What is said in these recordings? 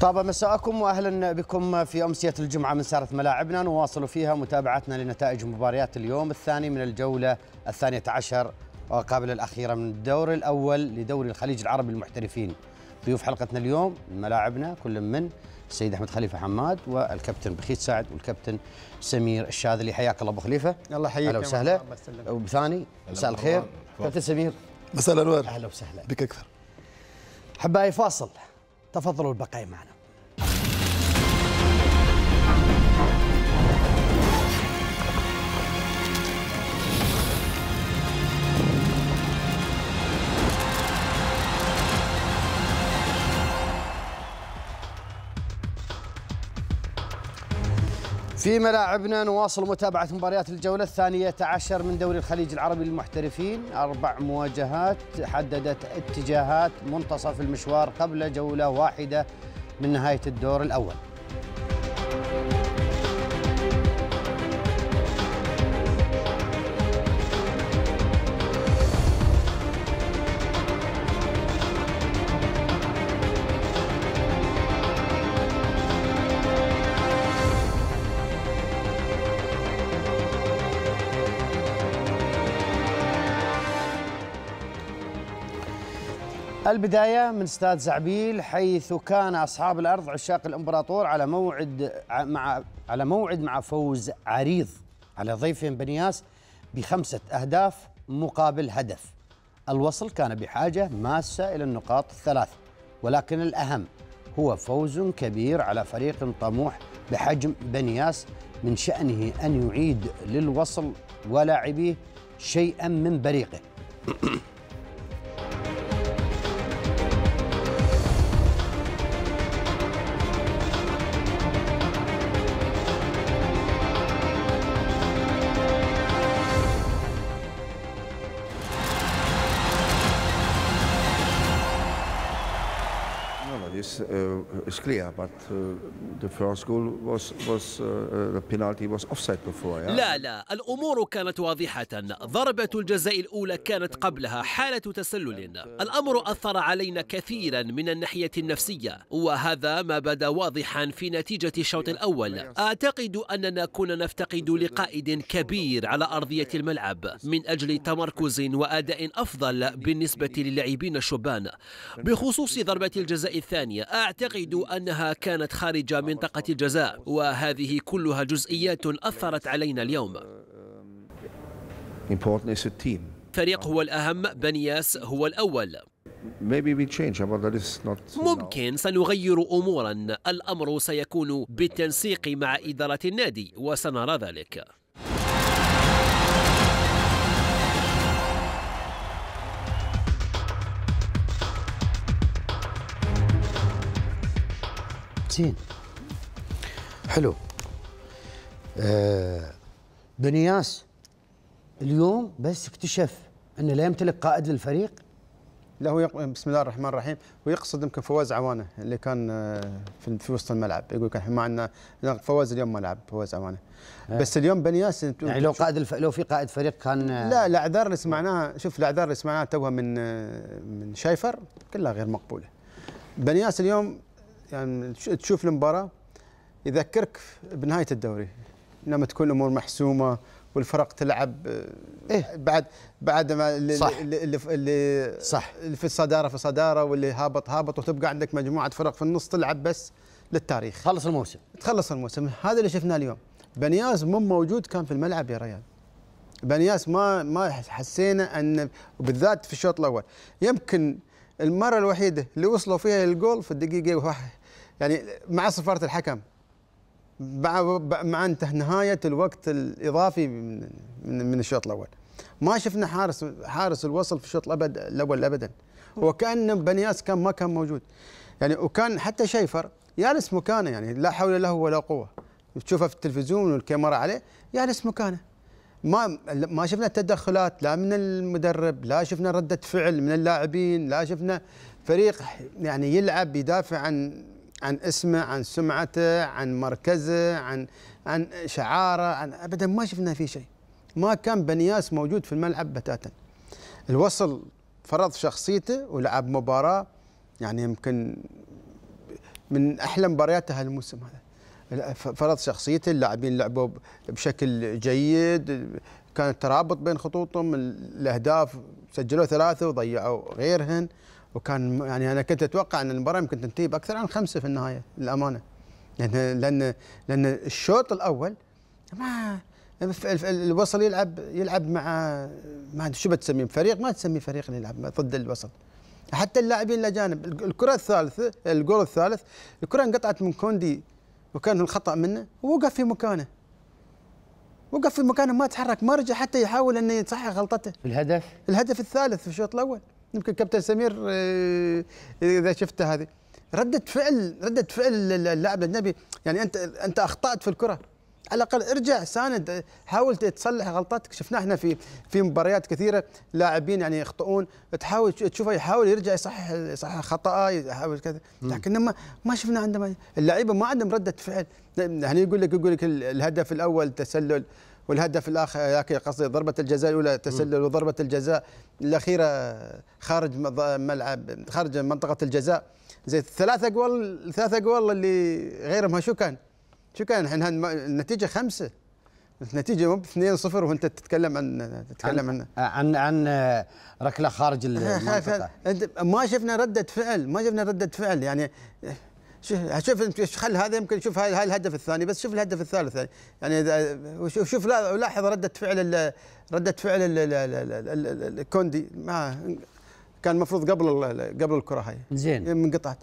طاب مساءكم واهلا بكم في امسيه الجمعه من ساره ملاعبنا نواصل فيها متابعتنا لنتائج مباريات اليوم الثاني من الجوله الثانيه عشر وقابل الاخيره من الدور الاول لدوري الخليج العربي للمحترفين. ضيوف حلقتنا اليوم ملاعبنا كل من السيد احمد خليفه حماد والكابتن بخيت سعد والكابتن سمير الشاذلي حياك الله ابو خليفه الله يحييك اهلا وسهلا وبثاني مساء الخير كابتن سمير مساء الانوار اهلا وسهلا بك اكثر حبايبي فاصل تفضلوا البقاء معنا في ملاعبنا نواصل متابعة مباريات الجولة الثانية عشر من دوري الخليج العربي للمحترفين أربع مواجهات حددت اتجاهات منتصف المشوار قبل جولة واحدة من نهاية الدور الأول البداية من استاد زعبيل حيث كان أصحاب الأرض عشاق الإمبراطور على موعد مع على موعد مع فوز عريض على ضيفهم بنياس بخمسة أهداف مقابل هدف الوصل كان بحاجة ماسة إلى النقاط الثلاث ولكن الأهم هو فوز كبير على فريق طموح بحجم بنياس من شأنه أن يعيد للوصل ولاعبيه شيئا من بريقه this uh, is eh, clear, but uh, the first goal was was uh, the penalty was offside before. Yeah? لا لا الأمور كانت واضحة ضربة الجزاء الأولى كانت قبلها حالة تسلل الأمر أثر علينا كثيرا من الناحية النفسية وهذا ما بدا واضحا في نتيجة الشوط الأول أعتقد أننا كنا نفتقد لقائد كبير على أرضية الملعب من أجل تمركز وأداء أفضل بالنسبة للاعبين الشبان بخصوص ضربة الجزاء الثانية ثانية أعتقد أنها كانت خارج منطقة الجزاء وهذه كلها جزئيات أثرت علينا اليوم فريق هو الأهم بنياس هو الأول ممكن سنغير أمورا الأمر سيكون بالتنسيق مع إدارة النادي وسنرى ذلك 50 حلو آه بنياس اليوم بس اكتشف انه لا يمتلك قائد للفريق لا هو يق... بسم الله الرحمن الرحيم هو يقصد يمكن فواز عوانه اللي كان آه، في, في وسط الملعب يقول كان ما عندنا فواز اليوم ما لعب فواز عوانه آه. بس اليوم بنياس يعني لو قائد الف... لو في قائد فريق كان آه، لا الاعذار اللي سمعناها شوف الاعذار اللي سمعناها توها من من شايفر كلها غير مقبوله بنياس اليوم يعني تشوف المباراه يذكرك بنهايه الدوري لما تكون الامور محسومه والفرق تلعب آه، إيه؟ بعد بعد ما اللي صح اللي, اللي صح اللي في الصداره في صداره واللي هابط هابط وتبقى عندك مجموعه فرق في النص تلعب بس للتاريخ تخلص الموسم تخلص الموسم هذا اللي شفناه اليوم بنياز مو موجود كان في الملعب يا ريال بنياس ما ما حسينا ان بالذات في الشوط الاول يمكن المره الوحيده اللي وصلوا فيها للجول في الدقيقه يعني مع صفاره الحكم مع مع انتهى نهايه الوقت الاضافي من من الشوط الاول ما شفنا حارس حارس الوصل في الشوط الابد الاول ابدا وكان بنياس كان ما كان موجود يعني وكان حتى شيفر يالس مكانه يعني لا حول له ولا قوه تشوفه في التلفزيون والكاميرا عليه يالس مكانه ما ما شفنا تدخلات لا من المدرب لا شفنا رده فعل من اللاعبين لا شفنا فريق يعني يلعب يدافع عن عن اسمه عن سمعته عن مركزه عن عن شعاره عن ابدا ما شفنا فيه شيء ما كان بنياس موجود في الملعب بتاتا الوصل فرض شخصيته ولعب مباراه يعني يمكن من احلى مبارياته هالموسم هذا فرض شخصيته اللاعبين لعبوا بشكل جيد كان الترابط بين خطوطهم الاهداف سجلوا ثلاثه وضيعوا غيرهن وكان يعني انا كنت اتوقع ان المباراه يمكن تنتهي باكثر عن خمسه في النهايه للامانه لان لان لان الشوط الاول ما الوصل يلعب يلعب مع ما شو بتسميه فريق ما تسميه فريق اللي يلعب ضد الوسط حتى اللاعبين الاجانب الكره الثالثه الجول الثالث الكره انقطعت من كوندي وكان الخطا منه ووقف في مكانه وقف في مكانه ما تحرك ما رجع حتى يحاول انه يصحح غلطته الهدف الهدف الثالث في الشوط الاول يمكن كابتن سمير آه، اذا شفته هذه ردة فعل ردة فعل اللاعب الاجنبي يعني انت انت اخطات في الكره على الاقل ارجع ساند حاول تصلح غلطاتك شفنا احنا في في مباريات كثيره لاعبين يعني يخطئون تحاول تشوفه يحاول يرجع يصحح يصحح خطاه يحاول كذا لكن ما ما شفنا عنده اللعيبه ما عندهم رده فعل يعني يقول لك يقول لك الهدف الاول تسلل والهدف الاخر قصدي ضربه الجزاء الاولى تسلل وضربه الجزاء الاخيره خارج ملعب خارج منطقه الجزاء زي ثلاث اقوال ثلاث اقوال اللي غيرهم شو كان؟ شو كان احنا النتيجه خمسه النتيجه مو 2 0 وانت تتكلم عن تتكلم عن عن, عن, عن ركله خارج المنطقه انت ما شفنا رده فعل ما شفنا رده فعل يعني شوف انت خل هذا يمكن شوف هاي الهدف الثاني بس شوف الهدف الثالث يعني, يعني شوف لاحظ رده فعل رده فعل الكوندي ما كان المفروض قبل قبل الكره هاي زين انقطعت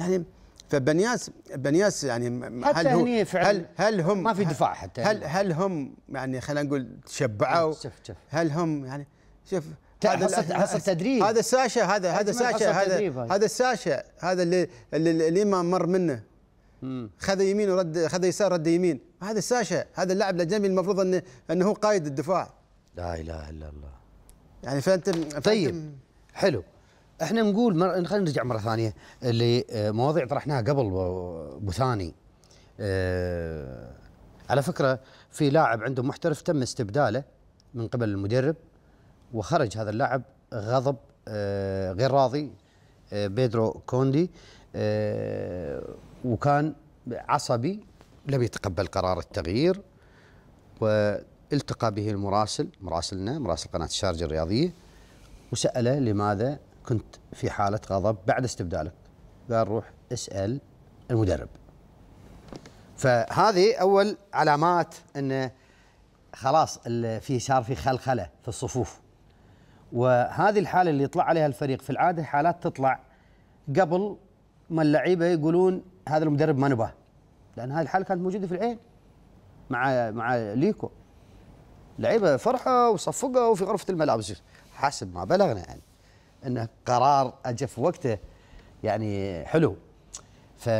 إيه، يعني فبنياس بنياس يعني حتى هل هني فعلا هل, هل هم ما في دفاع حتى هل هل هم يعني خلينا نقول تشبعوا شف شف هل هم يعني شوف هذا حصه تدريب هذا الساشا هذا هذا الساشا هذا هذا الساشا هذا اللي اللي ما مر منه خذ يمين ورد خذ يسار رد يمين هذا الساشا هذا اللاعب الاجنبي المفروض انه انه هو قائد الدفاع لا اله الا الله يعني فانت طيب حلو احنا نقول مر... خلينا نرجع مره ثانيه لمواضيع آه، طرحناها قبل ثاني أه... على فكره في لاعب عنده محترف تم استبداله من قبل المدرب وخرج هذا اللاعب غضب آه، غير راضي آه، بيدرو كوندي آه، وكان عصبي لم يتقبل قرار التغيير والتقى به المراسل مراسلنا مراسل قناة الشارجة الرياضية وسأله لماذا كنت في حالة غضب بعد استبدالك قال روح اسأل المدرب فهذه أول علامات أنه خلاص في صار في خلخلة في الصفوف وهذه الحاله اللي يطلع عليها الفريق في العاده حالات تطلع قبل ما اللعيبه يقولون هذا المدرب ما نباه لان هذه الحاله كانت موجوده في العين مع مع ليكو لعيبه فرحه وصفقه وفي غرفه الملابس حسب ما بلغنا يعني انه قرار اجف في وقته يعني حلو ف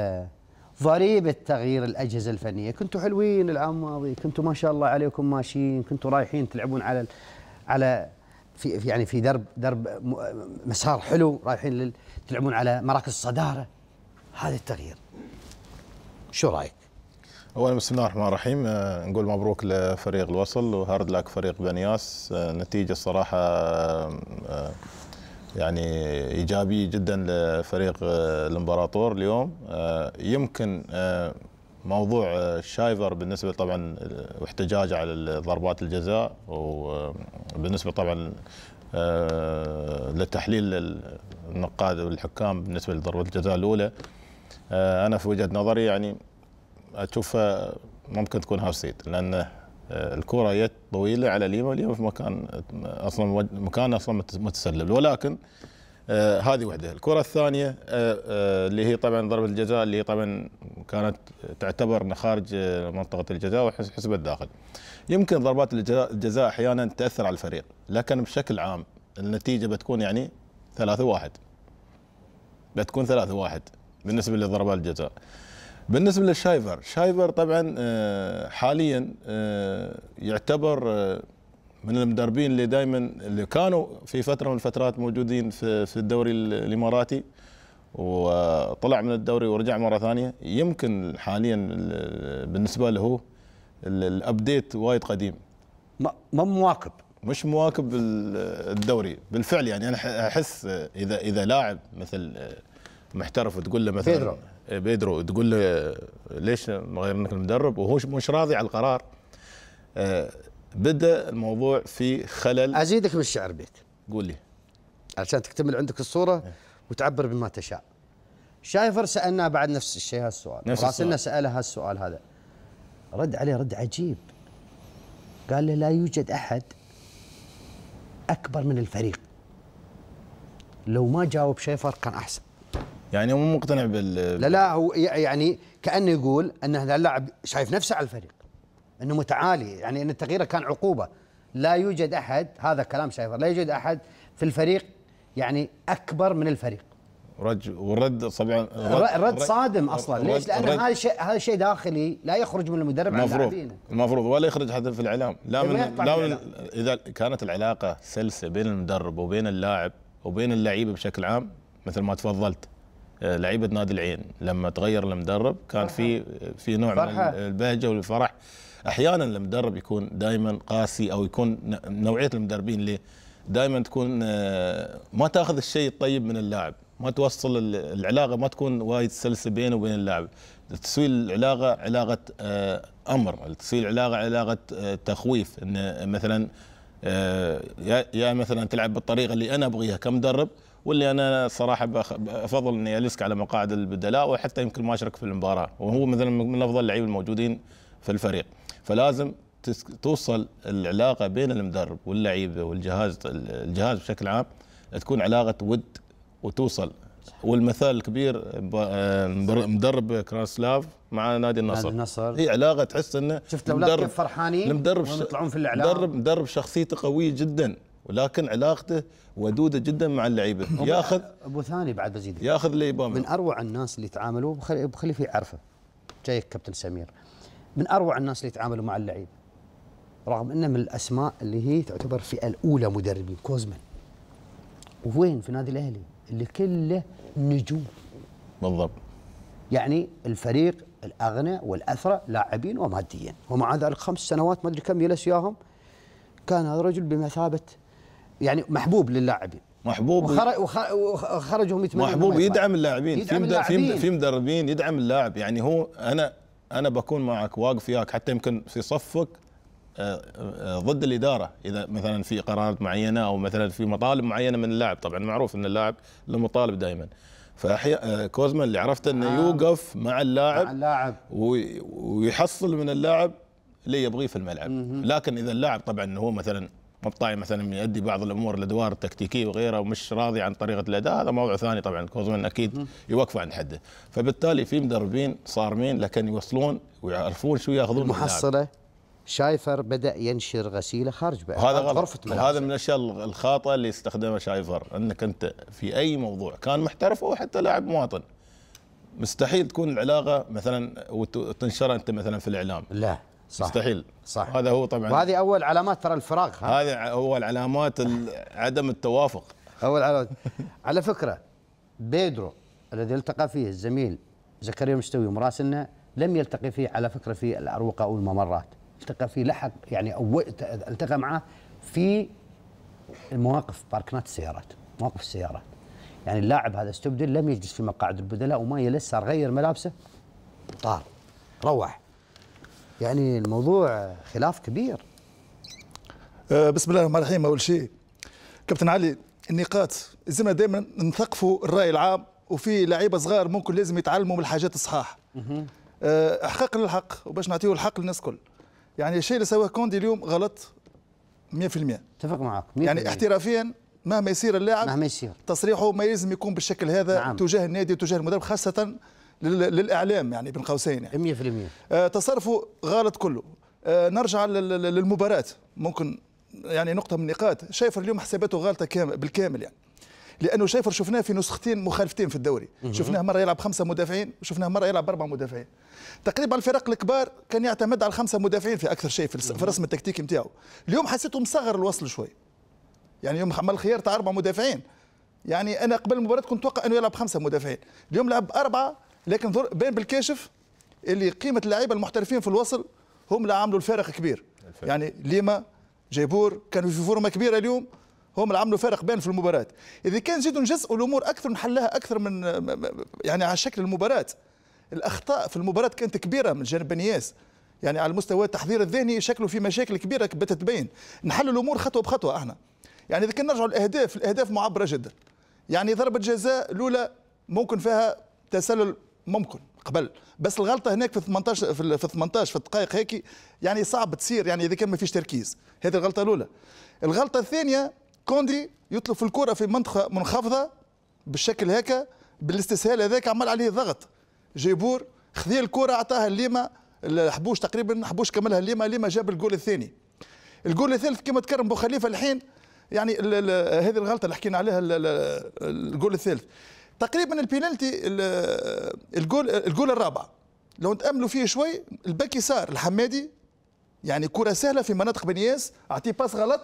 ضريبة تغيير الأجهزة الفنية كنتوا حلوين العام الماضي كنتوا ما شاء الله عليكم ماشيين كنتوا رايحين تلعبون على على في يعني في درب درب مسار حلو رايحين تلعبون على مراكز الصداره هذا التغيير شو رايك؟ اولا بسم الله الرحمن الرحيم آه، نقول مبروك لفريق الوصل وهارد لك فريق بنياس آه، نتيجه الصراحه آه، يعني ايجابيه جدا لفريق الامبراطور اليوم يمكن موضوع الشايفر آه، بالنسبه طبعا آه، واحتجاجه على ضربات الجزاء وبالنسبه آه، طبعا لتحليل النقاد والحكام بالنسبه لضربه الجزاء الاولى انا في وجهه نظري يعني اشوفها ممكن تكون هاوسيت لان الكره جت طويله على اليمين وليما في مكان اصلا مكان اصلا متسلل ولكن آه هذه وحده الكره الثانيه آه آه اللي هي طبعا ضربه الجزاء اللي طبعا كانت تعتبر خارج آه، منطقه الجزاء وحسب الداخل يمكن ضربات الجزاء احيانا تاثر على الفريق لكن بشكل عام النتيجه بتكون يعني 3 1 بتكون 3 1 بالنسبه لضربات الجزاء بالنسبه للشايفر شايفر طبعا آه، حاليا آه، يعتبر من المدربين اللي دائما اللي كانوا في فتره من الفترات موجودين في في الدوري الاماراتي وطلع من الدوري ورجع مره ثانيه يمكن حاليا بالنسبه له الابديت وايد قديم ما مواكب مش مواكب الدوري بالفعل يعني انا احس اذا اذا لاعب مثل آه، محترف وتقول له مثلا بيدرو إيه، بيدرو تقول له ليش ما غيرنك المدرب وهو مش راضي على القرار آه، بدا الموضوع في خلل ازيدك بالشعر بيت قول لي عشان تكتمل عندك الصوره إيه. وتعبر بما تشاء شايفر سالنا بعد نفس الشيء هالسؤال نفس راسلنا ساله هالسؤال هذا رد عليه رد عجيب قال له لا يوجد احد اكبر من الفريق لو ما جاوب شيفر كان احسن يعني هو مو مقتنع بال لا لا هو يعني كانه يقول ان هذا اللاعب شايف نفسه على الفريق انه متعالي يعني ان التغيير كان عقوبه لا يوجد احد هذا كلام شايفر لا يوجد احد في الفريق يعني اكبر من الفريق رج والرد طبعا رد صادم اصلا ليش؟ لان هذا شيء هذا شيء داخلي لا يخرج من المدرب المفروض المفروض ولا يخرج حتى في الاعلام لا إيه، من لا من اذا كانت العلاقه سلسه بين المدرب وبين اللاعب وبين اللعيبه بشكل عام مثل ما تفضلت آه، لعيبه نادي العين لما تغير المدرب كان في في نوع من البهجه والفرح احيانا المدرب يكون دائما قاسي او يكون نوعيه المدربين اللي دائما تكون آه، ما تاخذ الشيء الطيب من اللاعب ما توصل العلاقه ما تكون وايد سلسه بينه وبين اللاعب تسوي العلاقه علاقه آه، امر تسوي العلاقه علاقه آه، تخويف ان مثلا يا مثلا تلعب بالطريقه اللي انا ابغيها كمدرب واللي انا صراحه افضل اني اجلسك على مقاعد البدلاء وحتى يمكن ما اشارك في المباراه وهو مثلا من افضل اللعيبه الموجودين في الفريق. فلازم توصل العلاقه بين المدرب واللعيبه والجهاز الجهاز بشكل عام تكون علاقه ود وتوصل والمثال الكبير مدرب كراسلاف مع نادي النصر نادي النصر هي علاقه تحس انه شفت الاولاد كيف فرحانين المدرب يطلعون في الاعلام مدرب مدرب شخصيته قويه جدا ولكن علاقته ودوده جدا مع اللعيبه ياخذ ابو ثاني بعد بزيد ياخذ اللي من اروع الناس اللي تعاملوا بخلي في عرفه جايك كابتن سمير من اروع الناس اللي يتعاملوا مع اللعيبه رغم انه من الاسماء اللي هي تعتبر الفئه الاولى مدربين كوزمان وين في نادي الاهلي اللي كله نجوم بالضبط يعني الفريق الاغنى والاثرى لاعبين وماديا ومع ذلك خمس سنوات ما ادري كم جلس ياهم كان هذا الرجل بمثابه يعني محبوب للاعبين محبوب وخرج وخرجهم يتمنى محبوب يدعم اللاعبين في مدربين يدعم اللاعب يعني هو انا انا بكون معك واقف وياك حتى يمكن في صفك آه، آه، ضد الاداره اذا مثلا في قرارات معينه او مثلا في مطالب معينه من اللاعب طبعا معروف ان اللاعب له مطالب دائما فاحيا آه، كوزما اللي عرفته انه نعم. يوقف مع اللاعب مع اللاعب ويحصل من اللاعب اللي يبغيه في الملعب لكن اذا اللاعب طبعا هو مثلا مبطاي مثلا يؤدي بعض الامور الادوار التكتيكيه وغيرها ومش راضي عن طريقه الاداء هذا موضوع ثاني طبعا كوزمان اكيد يوقفوا عند حده فبالتالي في مدربين صارمين لكن يوصلون ويعرفون شو ياخذون المحصله شايفر بدا ينشر غسيله خارج بقى هذا غرفه ملابس هذا من الاشياء الخاطئه اللي استخدمها شايفر انك انت في اي موضوع كان محترف او حتى لاعب مواطن مستحيل تكون العلاقه مثلا وتنشرها انت مثلا في الاعلام لا صح مستحيل صح هذا هو طبعا وهذه اول علامات ترى الفراغ هذه اول علامات عدم التوافق اول علامات على فكره بيدرو الذي التقى فيه الزميل زكريا مستوي مراسلنا لم يلتقي فيه على فكره في الاروقه او الممرات التقى فيه لحق يعني أو التقى معه في المواقف باركنات السيارات مواقف السيارات يعني اللاعب هذا استبدل لم يجلس في مقاعد البدلاء وما يلس صار غير ملابسه طار روح يعني الموضوع خلاف كبير آه بسم الله الرحمن الرحيم اول شيء كابتن علي النقاط لازمنا دائما نثقفوا الراي العام وفي لعيبه صغار ممكن لازم يتعلموا من الحاجات الصحاح آه للحق الحق وباش نعطيه الحق للناس الكل يعني الشيء اللي سواه كوندي اليوم غلط 100% اتفق معك 100% يعني احترافيا مهما يصير اللاعب مهما يصير تصريحه ما لازم يكون بالشكل هذا نعم. تجاه النادي وتجاه المدرب خاصه للاعلام يعني بين قوسين يعني 100% آه، تصرفه غلط كله آه، نرجع للمباراه ممكن يعني نقطه من النقاط شايفر اليوم حساباته غلطه بالكامل يعني لانه شايفر شفناه في نسختين مخالفتين في الدوري شفناه مره يلعب خمسه مدافعين وشفناه مره يلعب اربعه مدافعين تقريبا الفرق الكبار كان يعتمد على الخمسه مدافعين في اكثر شيء في الرسم التكتيكي نتاعو اليوم حسيته مصغر الوصل شوي يعني يوم حمل الخيار تاع اربع مدافعين يعني انا قبل المباراه كنت اتوقع انه يلعب خمسه مدافعين اليوم لعب اربعه لكن بين بالكاشف اللي قيمه اللعيبه المحترفين في الوصل هم اللي عملوا الفارق كبير الفارق. يعني ليما جيبور كانوا في فورمه كبيره اليوم هم اللي عملوا فارق بين في المباراه اذا كان زيدوا جزء الامور اكثر نحلها اكثر من يعني على شكل المباراه الاخطاء في المباراه كانت كبيره من جانب بنياس يعني على المستوى التحضير الذهني شكله في مشاكل كبيره بتتبين تبين نحل الامور خطوه بخطوه احنا يعني اذا كان نرجعوا للاهداف الاهداف معبره جدا يعني ضربه جزاء الاولى ممكن فيها تسلل ممكن قبل بس الغلطه هناك في 18 في 18 في الدقائق هيك يعني صعب تصير يعني اذا كان ما فيش تركيز هذه الغلطه الاولى الغلطه الثانيه كوندي يطلب في الكره في منطقه منخفضه بالشكل هكا بالاستسهال هذاك عمل عليه ضغط جيبور خذي الكره اعطاها ليما الحبوش تقريبا حبوش كملها ليما ليما جاب الجول الثاني الجول الثالث كما تكرم بو خليفه الحين يعني هذه الغلطه اللي حكينا عليها الجول الثالث تقريبا البينالتي الجول الجول الرابع لو نتاملوا فيه شوي الباك يسار الحمادي يعني كره سهله في مناطق بنياس اعطيه باس غلط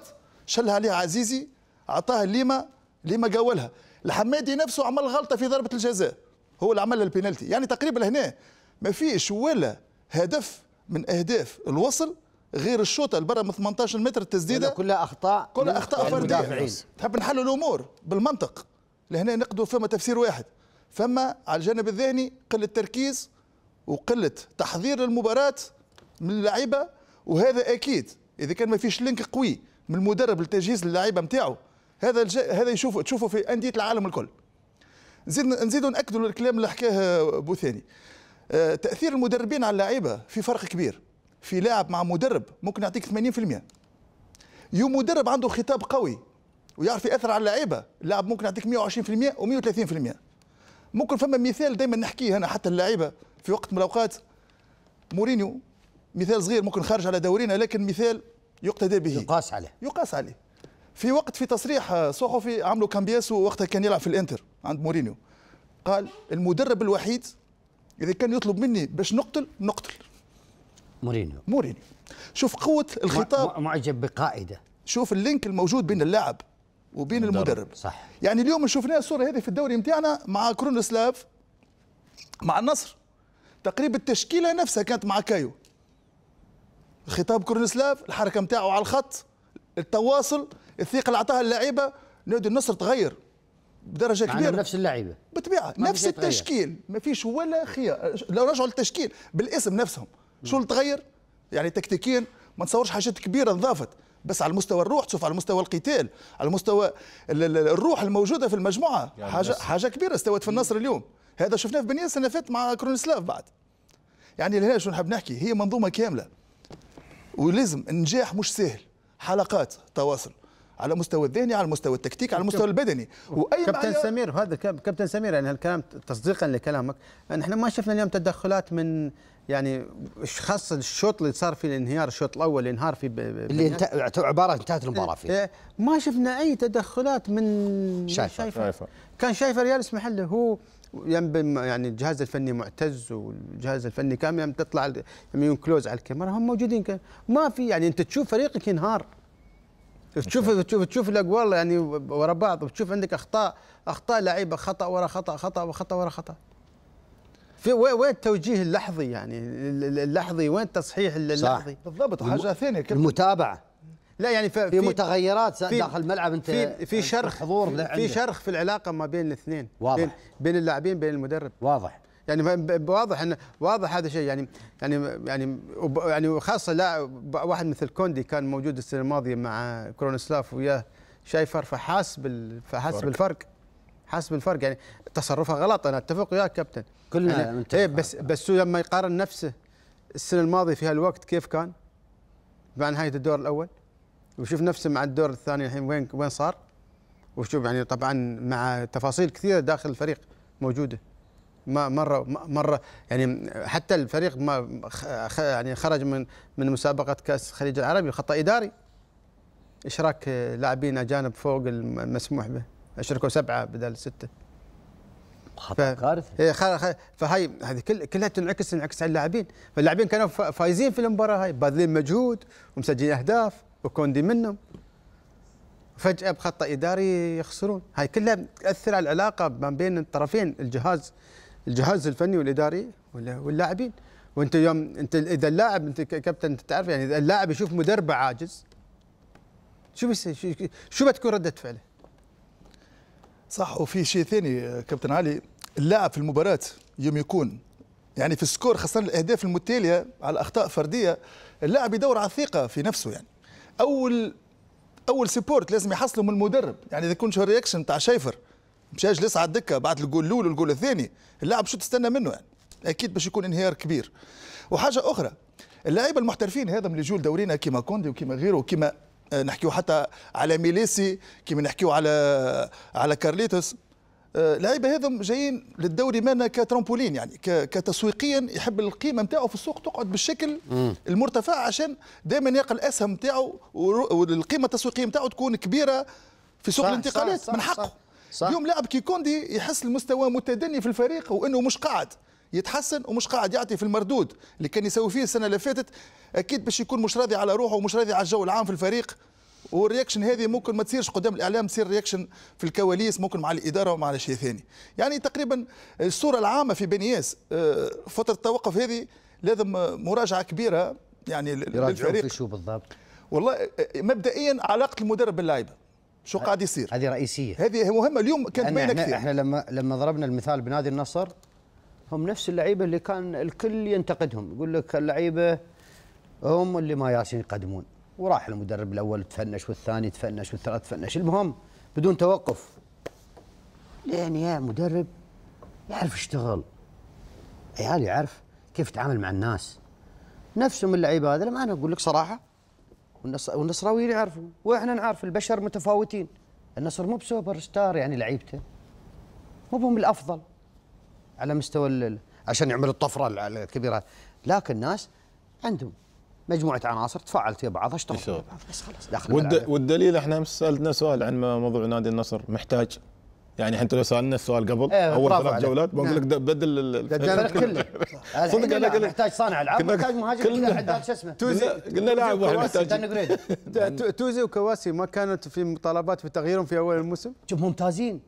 شلها عليه عزيزي اعطاها ليما ليما قاولها الحمادي نفسه عمل غلطه في ضربه الجزاء هو اللي عمل البينالتي يعني تقريبا هنا ما فيش ولا هدف من اهداف الوصل غير الشوطه اللي برا من 18 متر التسديده كلها اخطاء كلها اخطاء فرديه تحب نحلوا الامور بالمنطق لهنا نقدر فما تفسير واحد فما على الجانب الذهني قله تركيز وقله تحضير للمباراه من اللعيبه وهذا اكيد اذا كان ما فيش لينك قوي من المدرب لتجهيز اللعيبه نتاعو هذا الج... هذا يشوفه تشوفه في انديه العالم الكل نزيد نزيدوا ناكدوا الكلام اللي حكاه بوثاني آه تاثير المدربين على اللعيبه في فرق كبير في لاعب مع مدرب ممكن يعطيك 80% يوم مدرب عنده خطاب قوي ويعرف ياثر على اللعيبه اللاعب ممكن يعطيك 120% و130% ممكن فما مثال دائما نحكيه انا حتى اللعيبه في وقت من الاوقات مورينيو مثال صغير ممكن خارج على دورينا لكن مثال يقتدى به يقاس عليه يقاس عليه في وقت في تصريح صحفي عملوا كامبياسو وقتها كان يلعب في الانتر عند مورينيو قال المدرب الوحيد اذا كان يطلب مني باش نقتل نقتل مورينيو مورينيو شوف قوه الخطاب معجب بقائده شوف اللينك الموجود بين اللاعب وبين المدرب, المدرب. صح يعني اليوم شفناها الصوره هذه في الدوري نتاعنا مع كرونسلاف مع النصر تقريبا التشكيله نفسها كانت مع كايو خطاب كرونسلاف الحركه نتاعو على الخط التواصل الثقه اللي عطاها اللعيبه نادي النصر تغير بدرجه كبيره نفس اللعيبه بالطبيعه نفس التشكيل ما فيش ولا خيار لو رجعوا للتشكيل بالاسم نفسهم شو اللي تغير يعني تكتيكيا ما نصورش حاجات كبيره انضافت بس على المستوى الروح تشوف على مستوى القتال على مستوى الروح الموجوده في المجموعه يعني حاجه حاجه كبيره استوت في النصر اليوم هذا شفناه في بنيان السنه فاتت مع كرونسلاف بعد يعني لهنا شو نحب نحكي هي منظومه كامله ولازم النجاح مش سهل حلقات تواصل على المستوى الذهني على المستوى التكتيكي على المستوى البدني واي كابتن سمير هذا كابتن سمير يعني هالكلام تصديقا لكلامك نحن ما شفنا اليوم تدخلات من يعني خاصه الشوط اللي صار فيه الانهيار الشوط الاول اللي انهار فيه اللي انت... عباره انتهت المباراه فيه إيه، إيه، ما شفنا اي تدخلات من شايفه, شايفة. كان شايفه يالس محله هو يعني الجهاز الفني معتز والجهاز الفني كامل يعني تطلع يوم كلوز على الكاميرا هم موجودين كان ما في يعني انت تشوف فريقك ينهار تشوف تشوف تشوف الاقوال يعني ورا بعض وتشوف عندك اخطاء اخطاء لعيبه خطا ورا خطا خطا وخطا ورا خطا في وين التوجيه اللحظي يعني اللحظي وين التصحيح اللحظي بالضبط حاجه ثانيه المتابعه لا يعني في, في متغيرات في داخل الملعب انت في في شرخ حضور في, في شرخ في العلاقه ما بين الاثنين واضح بين, بين اللاعبين بين المدرب واضح يعني واضح ان واضح هذا الشيء يعني يعني يعني يعني وخاصه لا واحد مثل كوندي كان موجود السنه الماضيه مع كرونسلاف وياه شايفر فحاس فحاس بالفرق حاس بالفرق يعني تصرفها غلط انا اتفق وياك كابتن كلنا يعني إيه بس بس هو لما يقارن نفسه السنه الماضيه في هالوقت كيف كان مع نهايه الدور الاول وشوف نفسه مع الدور الثاني الحين وين وين صار وشوف يعني طبعا مع تفاصيل كثيره داخل الفريق موجوده ما مره مره يعني حتى الفريق ما يعني خرج من من مسابقه كاس الخليج العربي خطا اداري اشراك لاعبين اجانب فوق المسموح به اشركوا سبعه بدل سته كارثه إيه، فهي هذه كل... كلها تنعكس تنعكس على اللاعبين فاللاعبين كانوا فايزين في المباراه هاي باذلين مجهود ومسجلين اهداف وكوندي منهم فجاه بخطا اداري يخسرون هاي كلها تاثر على العلاقه ما بين الطرفين الجهاز الجهاز الفني والاداري واللاعبين وانت يوم انت اذا اللاعب انت كابتن تعرف يعني اذا اللاعب يشوف مدربه عاجز شو بيصير شو بتكون رده فعله؟ صح وفي شيء ثاني كابتن علي اللاعب في المباراه يوم يكون يعني في السكور خاصه الاهداف المتتاليه على اخطاء فرديه اللاعب يدور على الثقه في نفسه يعني اول اول سبورت لازم يحصله من المدرب يعني اذا كنت الرياكشن تاع شايفر مشى جلس على الدكه بعد الجول الاول والجول الثاني اللاعب شو تستنى منه يعني اكيد باش يكون انهيار كبير وحاجه اخرى اللاعيبه المحترفين هذا اللي يجوا دورينا كيما كوندي وكيما غيره وكيما آه، نحكيو حتى على ميليسي كيما نحكيو على على كارليتوس اللعيبه آه، هذم جايين للدوري مانا كترامبولين يعني كتسويقيا يحب القيمه نتاعو في السوق تقعد بالشكل المرتفع عشان دائما يلقى الاسهم نتاعو والقيمه التسويقيه نتاعو تكون كبيره في سوق الانتقالات من حقه اليوم لاعب كي كوندي يحس المستوى متدني في الفريق وانه مش قاعد يتحسن ومش قاعد يعطي في المردود اللي كان يسوي فيه السنه اللي فاتت اكيد باش يكون مش راضي على روحه ومش راضي على الجو العام في الفريق والرياكشن هذه ممكن ما تصيرش قدام الاعلام تصير رياكشن في الكواليس ممكن مع الاداره ومع شيء ثاني يعني تقريبا الصوره العامه في بنياس آه، فتره التوقف هذه لازم مراجعه كبيره يعني للفريق شو بالضبط والله آه، آه، مبدئيا علاقه المدرب باللاعبه شو قاعد يصير هذه رئيسيه هذه مهمه اليوم كانت باينه كثير احنا لما لما ضربنا المثال بنادي النصر هم نفس اللعيبه اللي كان الكل ينتقدهم يقول لك اللعيبه هم اللي ما ياسين يقدمون وراح المدرب الاول تفنش والثاني تفنش والثالث تفنش المهم بدون توقف لان يا مدرب يعرف يشتغل عيال يعرف كيف يتعامل مع الناس نفسهم اللعيبه هذا ما انا اقول لك صراحه والنصراويين يعرفوا واحنا نعرف البشر متفاوتين النصر مو بسوبر ستار يعني لعيبته مو بهم الافضل على مستوى عشان يعمل الطفره الكبيره لكن الناس عندهم مجموعه عناصر تفاعلت في بعضها اشتغلت بس خلاص والد... والدليل احنا امس سالتنا سؤال عن موضوع نادي النصر محتاج يعني انت لو سالنا السؤال قبل ايه اول ثلاث جولات بقول نعم. لك بدل الفريق كله صدق انا إيه، قلت محتاج صانع العاب محتاج مهاجم كل حد شو اسمه توزي قلنا لاعب واحد محتاج توزي وكواسي ما كانت في مطالبات بتغييرهم في اول الموسم شوف ممتازين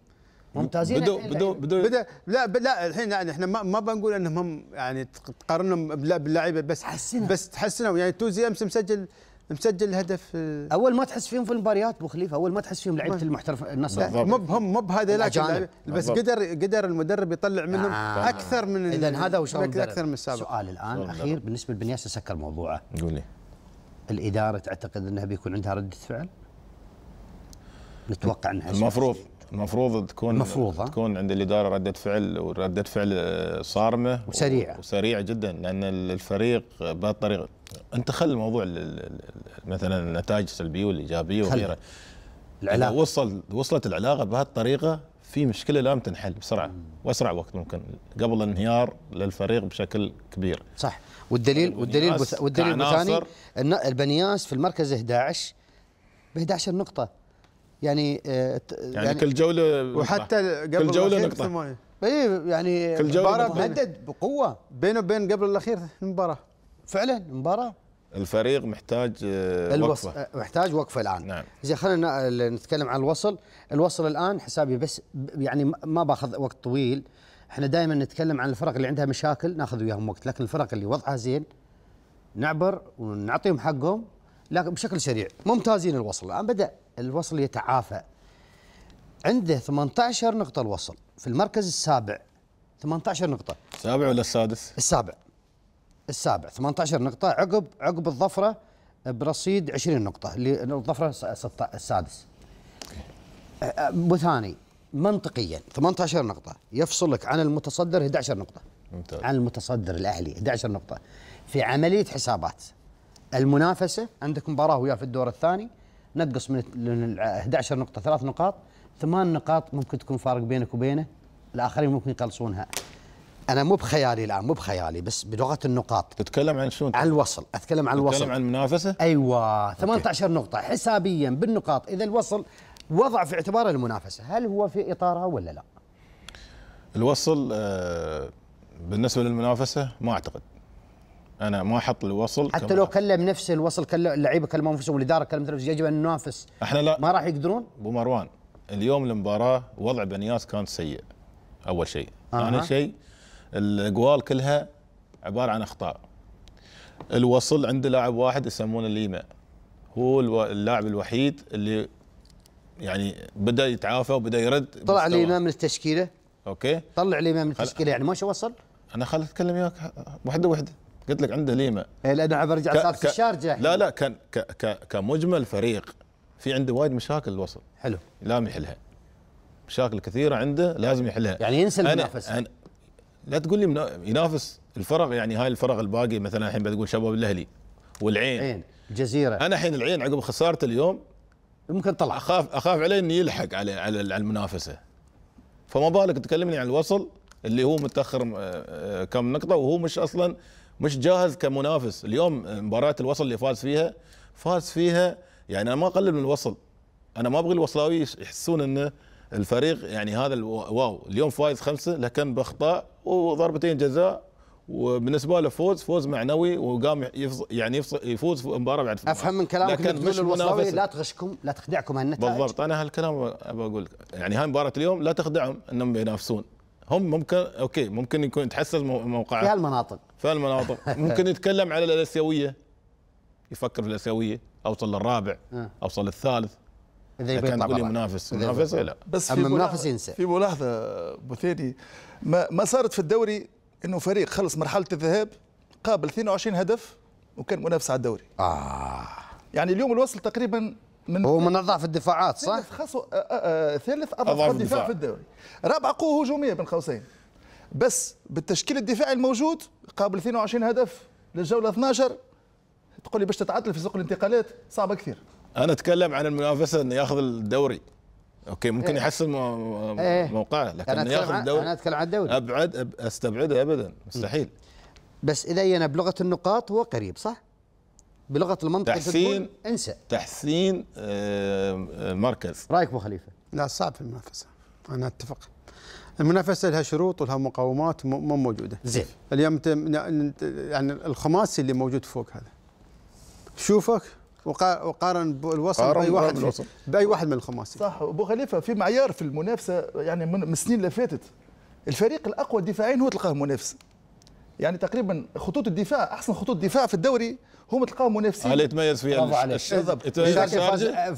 ممتازين بدو إيه، بدو إيه. بدو بدا لا لا الحين يعني احنا ما, ما بنقول انهم يعني تقارنهم باللاعيبه بس حسنا بس تحسنوا يعني توزي امس مسجل مسجل هدف آه. اول ما تحس فيهم في المباريات ابو خليفه اول ما تحس فيهم لعيبه المحترف النصر مو بهم مو بهذا لكن بس قدر قدر المدرب يطلع آه. منهم آه. اكثر من اذا هذا هو اكثر من السابق سؤال الان اخير بالنسبه لبنياس سكر موضوعه قول لي الاداره تعتقد انها بيكون عندها رده فعل؟ نتوقع انها المفروض المفروض تكون مفروضة. تكون عند الاداره رده فعل ورده فعل صارمه وسريعه وسريعه جدا لان الفريق بهالطريقه انت خل الموضوع مثلا النتائج السلبيه والايجابيه وغيرها العلاقه وصل وصلت العلاقه بهالطريقه في مشكله لازم تنحل بسرعه واسرع وقت ممكن قبل انهيار للفريق بشكل كبير صح والدليل يعني والدليل والدليل الثاني البنياس في المركز 11 ب 11 نقطه يعني آه، يعني, يعني كل جوله وحتى قبل كل جوله نقطه اي إيه، يعني كل جوله بقوه بينه وبين قبل الاخير المباراه فعلا مباراه الفريق محتاج آه، الوص... وقفه آه، محتاج وقفه الان نعم زين خلينا نتكلم عن الوصل الوصل الان حسابي بس يعني ما باخذ وقت طويل احنا دائما نتكلم عن الفرق اللي عندها مشاكل ناخذ وياهم وقت لكن الفرق اللي وضعها زين نعبر ونعطيهم حقهم لكن بشكل سريع ممتازين الوصل الان بدا الوصل يتعافى عنده 18 نقطة الوصل في المركز السابع 18 نقطة السابع ولا السادس؟ السابع السابع 18 نقطة عقب عقب الظفرة برصيد 20 نقطة اللي الظفرة السادس بثاني منطقيا 18 نقطة يفصلك عن المتصدر 11 نقطة ممتاز. عن المتصدر الأهلي 11 نقطة في عملية حسابات المنافسة عندك مباراة وياه في الدور الثاني نقص من 11 نقطه ثلاث نقاط ثمان نقاط ممكن تكون فارق بينك وبينه الاخرين ممكن يقلصونها انا مو بخيالي الان مو بخيالي بس بلغه النقاط تتكلم عن شنو عن الوصل اتكلم عن الوصل تتكلم عن المنافسه ايوه 18 أوكي. نقطه حسابيا بالنقاط اذا الوصل وضع في اعتباره المنافسه هل هو في اطارها ولا لا الوصل آه، بالنسبه للمنافسه ما اعتقد انا ما احط الوصل حتى لو كلم نفسه الوصل كل اللعيبه كلموا انفسهم والاداره كلمت نفسها يجب ان ننافس احنا لا ما راح يقدرون ابو مروان اليوم المباراه وضع بنياس كان سيء اول شيء آه. ثاني شيء الاقوال كلها عباره عن اخطاء الوصل عنده لاعب واحد يسمونه ليما هو اللاعب الوحيد اللي يعني بدا يتعافى وبدا يرد طلع ليما من التشكيله اوكي طلع ليما من التشكيله يعني ما شو وصل انا خلت اتكلم وياك وحده وحده قلت لك عنده ليما إيه، لانه برجع سالفه الشارجه يعني. لا لا كان ك ك كمجمل فريق في عنده وايد مشاكل الوصل حلو لازم يحلها مشاكل كثيره عنده لازم يحلها يعني ينسى المنافس أنا, أنا لا تقول لي ينافس الفرق يعني هاي الفرق الباقي مثلا الحين بتقول شباب الاهلي والعين عين جزيره انا الحين العين عقب خساره اليوم ممكن طلع اخاف اخاف عليه انه يلحق على على المنافسه فما بالك تكلمني عن الوصل اللي هو متاخر آه، آه، كم نقطه وهو مش اصلا مش جاهز كمنافس اليوم مباراه الوصل اللي فاز فيها فاز فيها يعني انا ما اقلل من الوصل انا ما ابغي الوصلاوي يحسون انه الفريق يعني هذا واو اليوم فايز خمسه لكن باخطاء وضربتين جزاء وبالنسبه له فوز فوز معنوي وقام يفز يعني يفز يفوز في مباراه بعد مباراه افهم من كلامك لكن مش الوصلاوي لا تغشكم لا تخدعكم هالنتائج بالضبط انا هالكلام بقول يعني هاي مباراه اليوم لا تخدعهم انهم بينافسون هم ممكن اوكي ممكن يكون يتحسس موقعه في هالمناطق في هالمناطق ممكن يتكلم على الاسيويه يفكر في الاسيويه اوصل للرابع آه. اوصل للثالث اذا يبي يطلع منافس منافس لا بس في منافس ينسى في ملاحظه ابو ثاني ما, ما صارت في الدوري انه فريق خلص مرحله الذهاب قابل 22 هدف وكان منافس على الدوري اه يعني اليوم الوصل تقريبا من هو من اضعف الدفاعات صح؟ ثالث خصو... ثالث اضعف, أضعف الدفاع في الدوري رابع قوه هجوميه بين قوسين بس بالتشكيل الدفاعي الموجود قابل 22 هدف للجوله 12 تقول لي باش تتعدل في سوق الانتقالات صعبه كثير انا اتكلم عن المنافسه انه ياخذ الدوري اوكي ممكن إيه. يحسن إيه. موقعه لكن أنا ياخذ الدوري انا اتكلم عن الدوري ابعد استبعده ابدا مستحيل بس اذا بلغه النقاط هو قريب صح؟ بلغه المنطق تحسين انسى تحسين آه، آه، مركز رايك ابو خليفه لا صعب في المنافسه انا اتفق المنافسه لها شروط ولها مقاومات مو موجوده زين اليوم يعني الخماسي اللي موجود فوق هذا شوفك وقارن الوصل باي واحد باي واحد من الخماسي صح ابو خليفه في معيار في المنافسه يعني من سنين اللي فاتت الفريق الاقوى دفاعيا هو تلقاه منافس يعني تقريبا خطوط الدفاع احسن خطوط دفاع في الدوري هم تلقاو منافسين اللي يتميز فيها بالضبط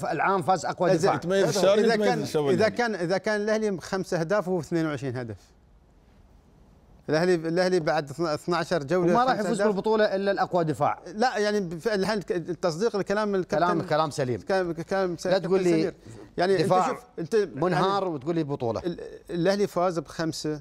العام فاز اقوى دفاع يتميز اذا كان اذا كان اذا كان الاهلي خمس اهداف وهو 22 هدف الاهلي الاهلي بعد 12 جوله ما راح يفوز بالبطوله الا الاقوى دفاع لا يعني الحين تصديق الكلام الكابتن كلام كلام سليم كلام كلام سليم لا تقول لي يعني دفاع انت شوف انت منهار يعني وتقول لي بطوله الاهلي فاز بخمسه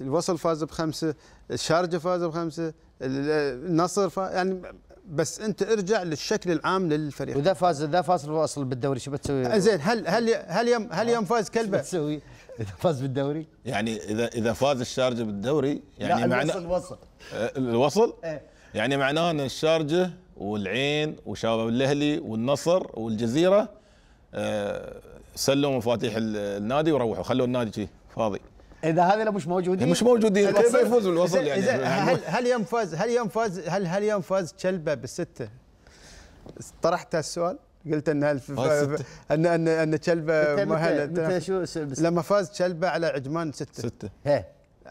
الوصل فاز بخمسه الشارجه فاز بخمسه النصر فاز يعني بس انت ارجع للشكل العام للفريق واذا فاز اذا فاز الوصل بالدوري شو بتسوي؟ زين هل هل هل يوم هل آه. يوم فاز كلبه؟ شو بتسوي؟ اذا فاز بالدوري؟ يعني اذا اذا فاز الشارجه بالدوري يعني معناه الوصل آه، الوصل؟ ايه يعني معناه ان الشارجه والعين وشباب الاهلي والنصر والجزيره آه، سلموا سلوا مفاتيح النادي وروحوا خلوا النادي فاضي اذا هذا مش موجودين مش موجودين كيف يفوز بالوصل يعني هل هل يوم فاز هل يوم فاز هل هل يوم فاز كلبه بالسته؟ طرحت هالسؤال قلت ان هل آه، ان ان ان كلبه مهل شو لما فاز كلبه على عجمان سته سته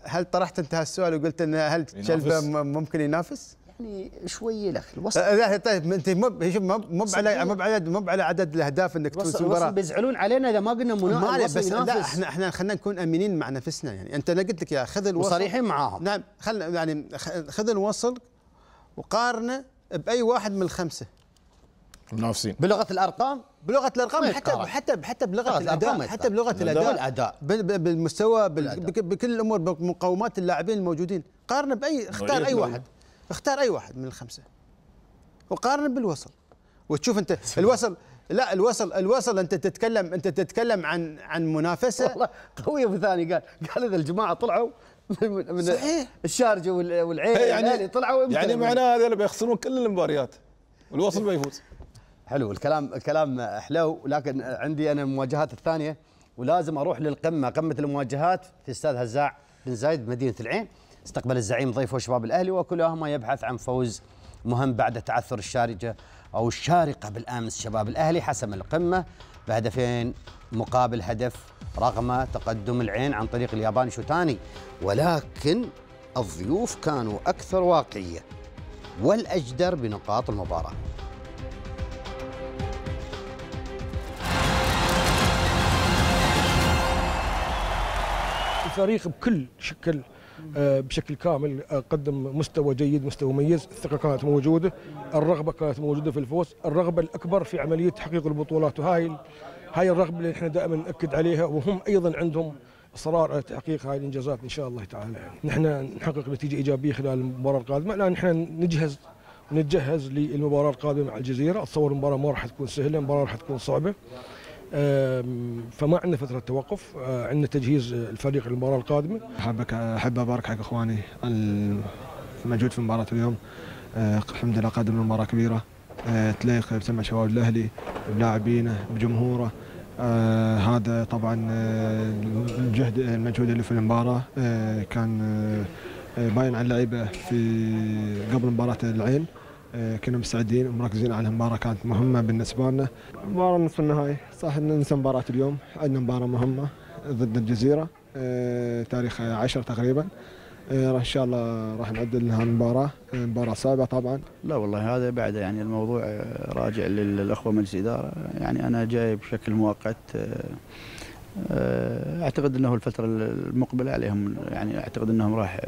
هل طرحت انت هالسؤال وقلت ان هل كلبه ممكن ينافس؟ يعني شوي لك الوسط أه، لا طيب انت مو شوف مو على مو على مو على عدد الاهداف انك تفوز المباراه بيزعلون علينا اذا ما قلنا منافس بس ينافس. لا احنا احنا خلينا نكون امنين مع نفسنا يعني انت انا قلت لك يا خذ الوصل وصريحين معاهم نعم خل يعني خذ الوصل وقارنه باي واحد من الخمسه منافسين بلغه الارقام بلغه الارقام حتى حتى حتى بلغه الاداء حتى بلغه الاداء الاداء بالمستوى بكل الامور بمقومات اللاعبين الموجودين قارنه باي اختار اي واحد اختار اي واحد من الخمسه وقارن بالوصل وتشوف انت الوصل لا الوصل الوصل انت تتكلم انت تتكلم عن عن منافسه والله قوي ابو ثاني قال قال اذا الجماعه طلعوا من, صحيح الشارجه والعين إيه، يعني طلعوا يعني معناه هذول بيخسرون كل المباريات والوصل بيفوز حلو الكلام الكلام حلو لكن عندي انا المواجهات الثانيه ولازم اروح للقمه قمه المواجهات في الاستاذ هزاع بن زايد بمدينه العين استقبل الزعيم ضيفه شباب الأهلي وكلاهما يبحث عن فوز مهم بعد تعثر الشارجة أو الشارقة بالأمس شباب الأهلي حسم القمة بهدفين مقابل هدف رغم تقدم العين عن طريق الياباني شوتاني ولكن الضيوف كانوا أكثر واقعية والأجدر بنقاط المباراة الفريق بكل شكل آه، بشكل كامل آه، قدم مستوى جيد مستوى مميز الثقة كانت موجودة الرغبة كانت موجودة في الفوز الرغبة الأكبر في عملية تحقيق البطولات وهاي هاي الرغبة اللي احنا دائما نأكد عليها وهم أيضا عندهم اصرار على تحقيق هذه الانجازات ان شاء الله تعالى نحن نحقق نتيجه ايجابيه خلال المباراه القادمه الان نحن نجهز نتجهز للمباراه القادمه مع الجزيره اتصور المباراه ما راح تكون سهله المباراه راح تكون صعبه فما عندنا فتره توقف آه، عندنا تجهيز الفريق للمباراه القادمه حبك احب ابارك حق اخواني الموجود في مباراه اليوم آه، الحمد لله قادم مباراه كبيره آه، تليق بسمع شباب الاهلي بلاعبينه بجمهوره آه هذا طبعا الجهد المجهود اللي في المباراه آه كان آه باين على اللعيبه في قبل مباراه العين آه، كنا مستعدين ومركزين على المباراة كانت مهمة بالنسبة لنا مباراة نصف النهائي صح ان ننسى مباراة اليوم عندنا مباراة مهمة ضد الجزيرة آه، تاريخ 10 تقريبا آه، ان شاء الله راح نعدل لها المباراه مباراه صعبه طبعا لا والله هذا بعد يعني الموضوع راجع للاخوه مجلس اداره يعني انا جاي بشكل مؤقت اعتقد انه الفتره المقبله عليهم يعني اعتقد انهم راح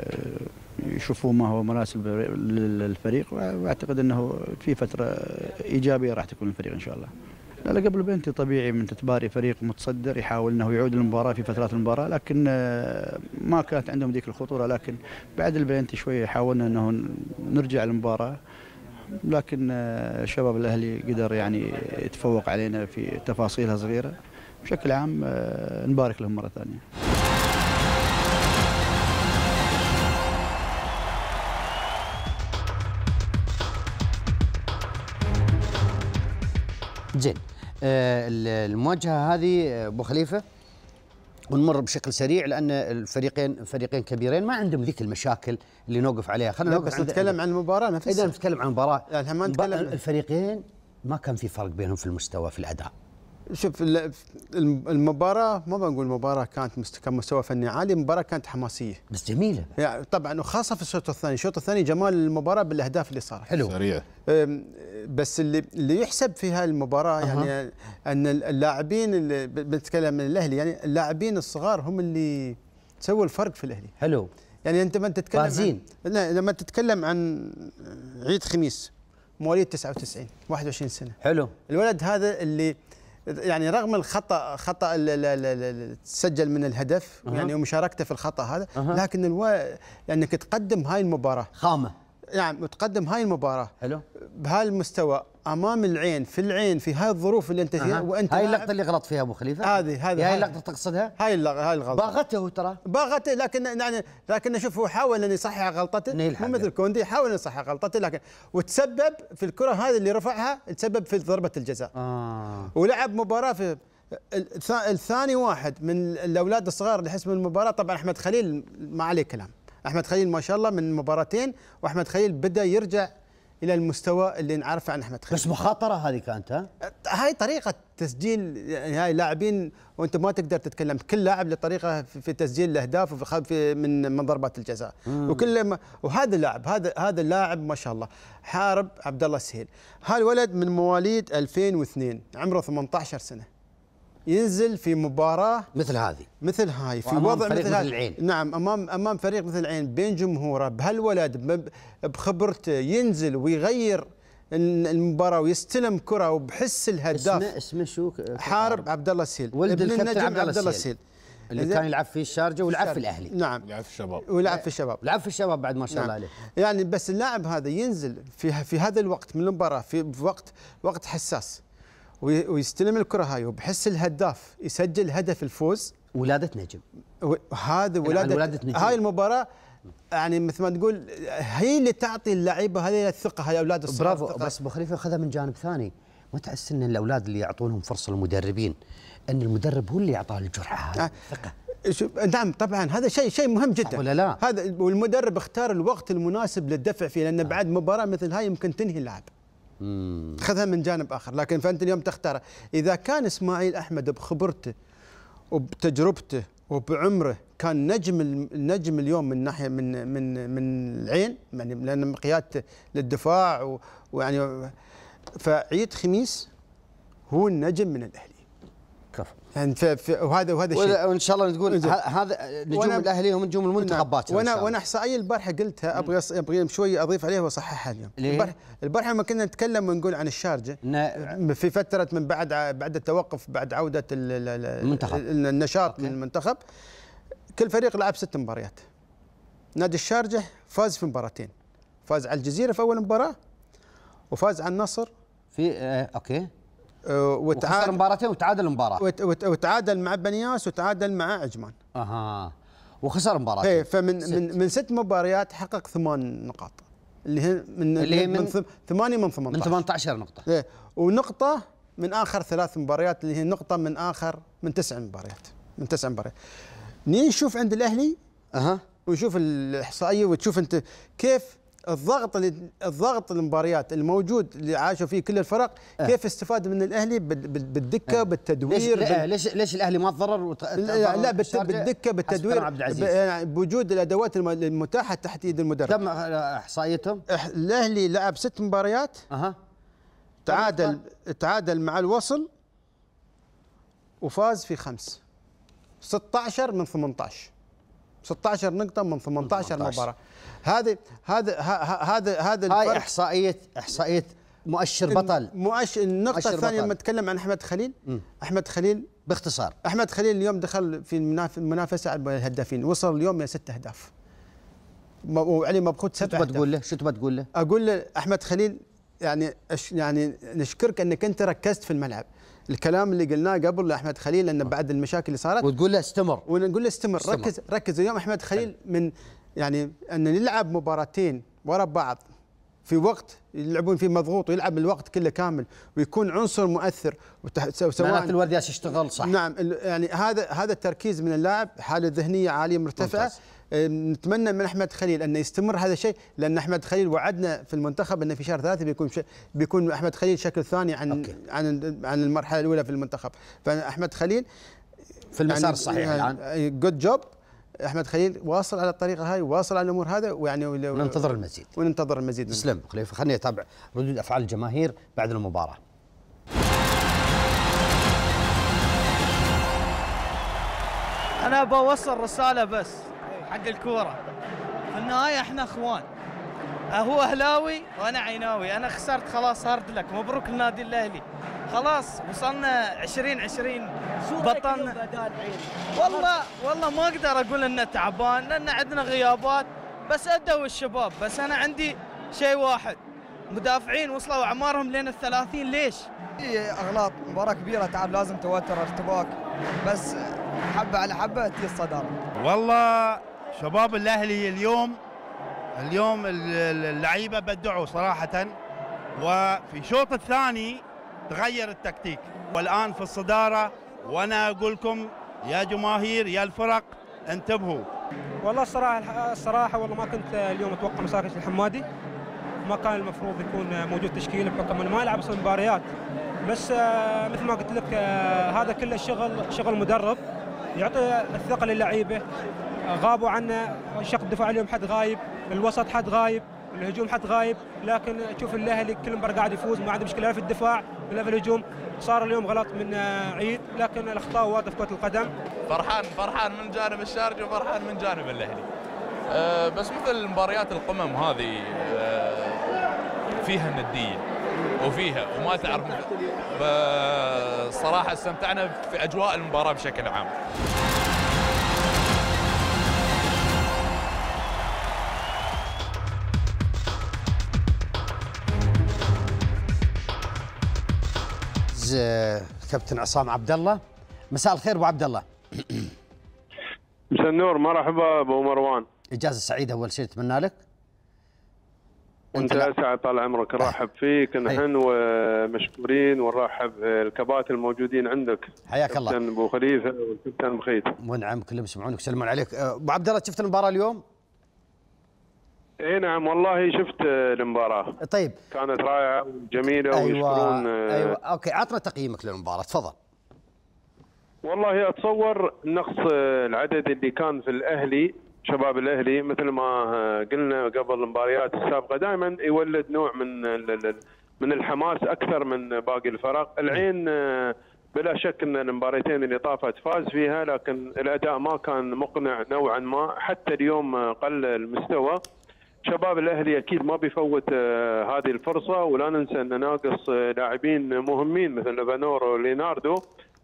يشوفوا ما هو مناسب للفريق واعتقد انه في فتره ايجابيه راح تكون الفريق ان شاء الله. لا قبل بنتي طبيعي من تتباري فريق متصدر يحاول انه يعود المباراه في فترات المباراه لكن آه، ما كانت عندهم ذيك الخطوره لكن بعد البنتي شويه حاولنا انه نرجع المباراه لكن آه، شباب الاهلي قدر يعني يتفوق علينا في تفاصيلها صغيره بشكل عام آه، نبارك لهم مره ثانيه زين آه، المواجهه هذه آه، ابو خليفه ونمر بشكل سريع لان الفريقين فريقين كبيرين ما عندهم ذيك المشاكل اللي نوقف عليها خلينا نوقف بس نتكلم عن المباراه نفسها اذا نتكلم عن المباراه يعني ما نتكلم الفريقين ما كان في فرق بينهم في المستوى في الاداء شوف المباراة ما بنقول مباراة كانت كان مستوى فني عالي، المباراة كانت حماسية. بس جميلة. يعني طبعا وخاصة في الشوط الثاني، الشوط الثاني جمال المباراة بالاهداف اللي صارت. حلو. سريع. بس اللي اللي يحسب في هذه المباراه يعني أه. ان اللاعبين اللي بتكلم من الاهلي يعني اللاعبين الصغار هم اللي سووا الفرق في الاهلي حلو يعني انت لما تتكلم بازين عن لا لما تتكلم عن عيد خميس مواليد 99 21 سنه حلو الولد هذا اللي يعني رغم الخطا خطا اللي تسجل من الهدف أه. يعني ومشاركته في الخطا هذا أه. لكن الو... انك يعني تقدم هاي المباراه خامه يعني متقدم هاي المباراه حلو بهالمستوى امام العين في العين في هاي الظروف اللي انت فيها أه. وانت هاي اللقطه اللي غلط فيها ابو خليفه هذه هذه يعني هاي اللقطه تقصدها هاي اللقطه هاي الغلطه باغته ترى باغته لكن يعني لكن شوف هو حاول ان يصحح غلطته مو مثل كوندي حاول ان يصحح غلطته لكن وتسبب في الكره هذه اللي رفعها تسبب في ضربه الجزاء آه. ولعب مباراه في الثاني واحد من الاولاد الصغار اللي حسبوا المباراه طبعا احمد خليل ما عليه كلام احمد خليل ما شاء الله من مباراتين واحمد خليل بدا يرجع الى المستوى اللي نعرفه عن احمد خليل بس مخاطره هذه كانت ها هاي طريقه تسجيل يعني هاي لاعبين وانت ما تقدر تتكلم كل لاعب له طريقه في تسجيل الاهداف وفي من من ضربات الجزاء وكل وهذا اللاعب هذا هذا اللاعب ما شاء الله حارب عبد الله السهيل هالولد من مواليد 2002 عمره 18 سنه ينزل في مباراه مثل هذه مثل هاي في وضع فريق مثل, مثل العين نعم امام امام فريق مثل العين بين جمهوره بهالولد بخبرته ينزل ويغير المباراه ويستلم كره وبحس الهداف اسمه اسمه شو حارب عبد الله سيل ولد ابن النجم عبد الله سيل اللي كان يلعب في الشارجه ولعب في الاهلي نعم يلعب في الشباب ولعب في الشباب لعب في الشباب بعد ما شاء نعم. الله عليه يعني بس اللاعب هذا ينزل في في هذا الوقت من المباراه في وقت وقت حساس ويستلم الكره هاي وبحس الهداف يسجل هدف الفوز ولاده نجم هذا يعني ولاده, ولادة نجم. هاي المباراه يعني مثل ما تقول هي اللي تعطي اللعيبه هذه الثقه هاي اولاد الصغار برافو الثقة. بس ابو خليفه خذها من جانب ثاني ما تحس ان الاولاد اللي يعطونهم فرصه المدربين ان المدرب هو اللي اعطاه الجرعه هذه الثقه آه. نعم طبعا هذا شيء شيء مهم جدا ولا لا هذا والمدرب اختار الوقت المناسب للدفع فيه لان آه. بعد مباراه مثل هاي يمكن تنهي اللاعب خذها من جانب اخر لكن فانت اليوم تختار اذا كان اسماعيل احمد بخبرته وبتجربته وبعمره كان نجم النجم اليوم من ناحيه من من من العين يعني لان قيادته للدفاع ويعني فعيد خميس هو النجم من الاهلي يعني في في وهذا وهذا الشيء وان شاء الله تقول هذا نجوم الاهلي هم نجوم المنتخبات وانا وانا احصائيه البارحه قلتها ابغى ابغى شوي اضيف عليها واصححها اليوم البارحه البارحه لما كنا نتكلم ونقول عن الشارجه في فتره من بعد بعد التوقف بعد عوده المنتخب النشاط من المنتخب كل فريق لعب ست مباريات نادي الشارجه فاز في مباراتين فاز على الجزيره في اول مباراه وفاز على النصر في آه، اوكي آه، وتعادل مباراتين وتعادل مباراه وتعادل مع بنياس وتعادل مع عجمان اها وخسر مباراة ايه فمن ست. من من ست مباريات حقق ثمان نقاط اللي هي من اللي من, من ثمانية من 18 من 18 نقطة ايه ونقطة من آخر ثلاث مباريات اللي هي نقطة من آخر من تسع مباريات من تسع مباريات نشوف عند الأهلي أها ونشوف الإحصائية وتشوف أنت كيف الضغط الضغط المباريات الموجود اللي عاشوا فيه كل الفرق أه. كيف استفاد من الاهلي بالدكه أه. بالتدوير ليش, بال... ليش ليش الاهلي ما تضرر وت... لا, لا بالت... بالتدوير عبد العزيز. يعني بوجود الادوات المتاحه تحت ايد المدرب تم احصائيتهم الاهلي لعب ست مباريات أه. تعادل تعادل مع الوصل وفاز في خمس 16 من 18 16 نقطه من 18, 18. مباراه هذا هذا هذا هذا هاي احصائيه احصائيه مؤشر بطل مؤشر النقطه الثانيه لما نتكلم عن احمد خليل م. احمد خليل باختصار احمد خليل اليوم دخل في المنافسه على الهدافين وصل اليوم الى ست اهداف وعلي مبخوت ست شو تقول له شو تقول له اقول له احمد خليل يعني يعني نشكرك انك انت ركزت في الملعب الكلام اللي قلناه قبل لاحمد خليل لان آه. بعد المشاكل اللي صارت وتقول له استمر ونقول له استمر, استمر. ركز ركز اليوم احمد خليل من يعني ان نلعب مباراتين ورا بعض في وقت يلعبون فيه مضغوط ويلعب الوقت كله كامل ويكون عنصر مؤثر سواء معناته الورد يشتغل صح نعم يعني هذا هذا التركيز من اللاعب حاله ذهنيه عاليه مرتفعه نتمنى من احمد خليل انه يستمر هذا الشيء لان احمد خليل وعدنا في المنتخب انه في شهر ثلاثه بيكون بيكون احمد خليل شكل ثاني عن أوكي. عن عن المرحله الاولى في المنتخب فاحمد خليل في المسار يعني الصحيح يعني الان جود جوب احمد خليل واصل على الطريقه هاي واصل على الامور هذا ويعني وننتظر المزيد وننتظر المزيد تسلم خليفه خليني اتابع ردود افعال الجماهير بعد المباراه انا بوصل رساله بس حق الكوره في النهايه احنا اخوان آه، هو اهلاوي وانا عيناوي انا خسرت خلاص هارد لك مبروك النادي الاهلي خلاص وصلنا 20 شو بطلنا والله والله ما اقدر اقول انه تعبان لان عندنا غيابات بس ادوا الشباب بس انا عندي شيء واحد مدافعين وصلوا اعمارهم لين ال 30 ليش؟ هي اغلاط مباراه كبيره تعب لازم توتر ارتباك بس حبه على حبه تجي الصداره والله شباب الاهلي اليوم اليوم اللعيبه بدعوا صراحه وفي الشوط الثاني تغير التكتيك والان في الصداره وانا اقول لكم يا جماهير يا الفرق انتبهوا والله الصراحه الصراحه والله ما كنت اليوم اتوقع مساكش الحمادي ما كان المفروض يكون موجود تشكيل بحكم انه ما يلعب اصلا مباريات بس آه، مثل ما قلت لك آه، هذا كله شغل شغل مدرب يعطي الثقه للعيبه غابوا عنا شق الدفاع اليوم حد غايب الوسط حد غايب الهجوم حد غايب لكن تشوف الاهلي كل مباراه قاعد يفوز ما عنده مشكله لا في الدفاع ولا في الهجوم صار اليوم غلط من عيد لكن الاخطاء واضحه في كره القدم فرحان فرحان من جانب الشارجه وفرحان من جانب الاهلي أه بس مثل مباريات القمم هذه أه فيها نديه وفيها وما تعرف صراحه استمتعنا في اجواء المباراه بشكل عام الاستاذ آه، كابتن عصام عبد الله مساء الخير ابو عبد الله مساء النور مرحبا ابو مروان اجازه سعيده اول شيء اتمنى لك انت اسعد طال عمرك نرحب فيك نحن ومشكورين ونرحب الكباتن الموجودين عندك حياك الله كابتن ابو خليفه وكابتن بخيت منعم كلهم يسمعونك يسلمون عليك أه، ابو عبد الله شفت المباراه اليوم؟ اي نعم والله شفت المباراه طيب كانت رائعه وجميله أيوة ويشكرون آه، ايوه اوكي عطنا تقييمك للمباراه تفضل والله اتصور نقص آه، العدد اللي كان في الاهلي شباب الاهلي مثل ما آه، قلنا قبل المباريات السابقه دائما يولد نوع من من الحماس اكثر من باقي الفرق العين بلا شك ان المباراتين اللي طافت فاز فيها لكن الاداء ما كان مقنع نوعا ما حتى اليوم قل المستوى شباب الاهلي اكيد ما بيفوت آه، هذه الفرصه ولا ننسى ان ناقص آه، لاعبين مهمين مثل ليفانور وليناردو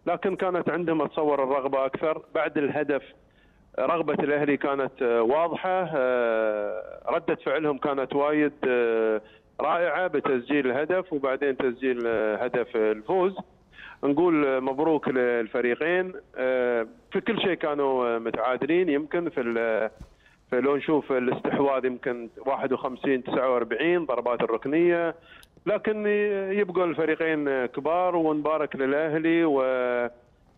لكن كانت عندهم اتصور الرغبه اكثر بعد الهدف رغبه الاهلي كانت آه، واضحه رده فعلهم كانت وايد رائعه بتسجيل الهدف وبعدين تسجيل هدف الفوز نقول مبروك للفريقين في كل شيء كانوا متعادلين يمكن في فلو نشوف الاستحواذ يمكن 51 49 ضربات الركنيه لكن يبقوا الفريقين كبار ونبارك للاهلي و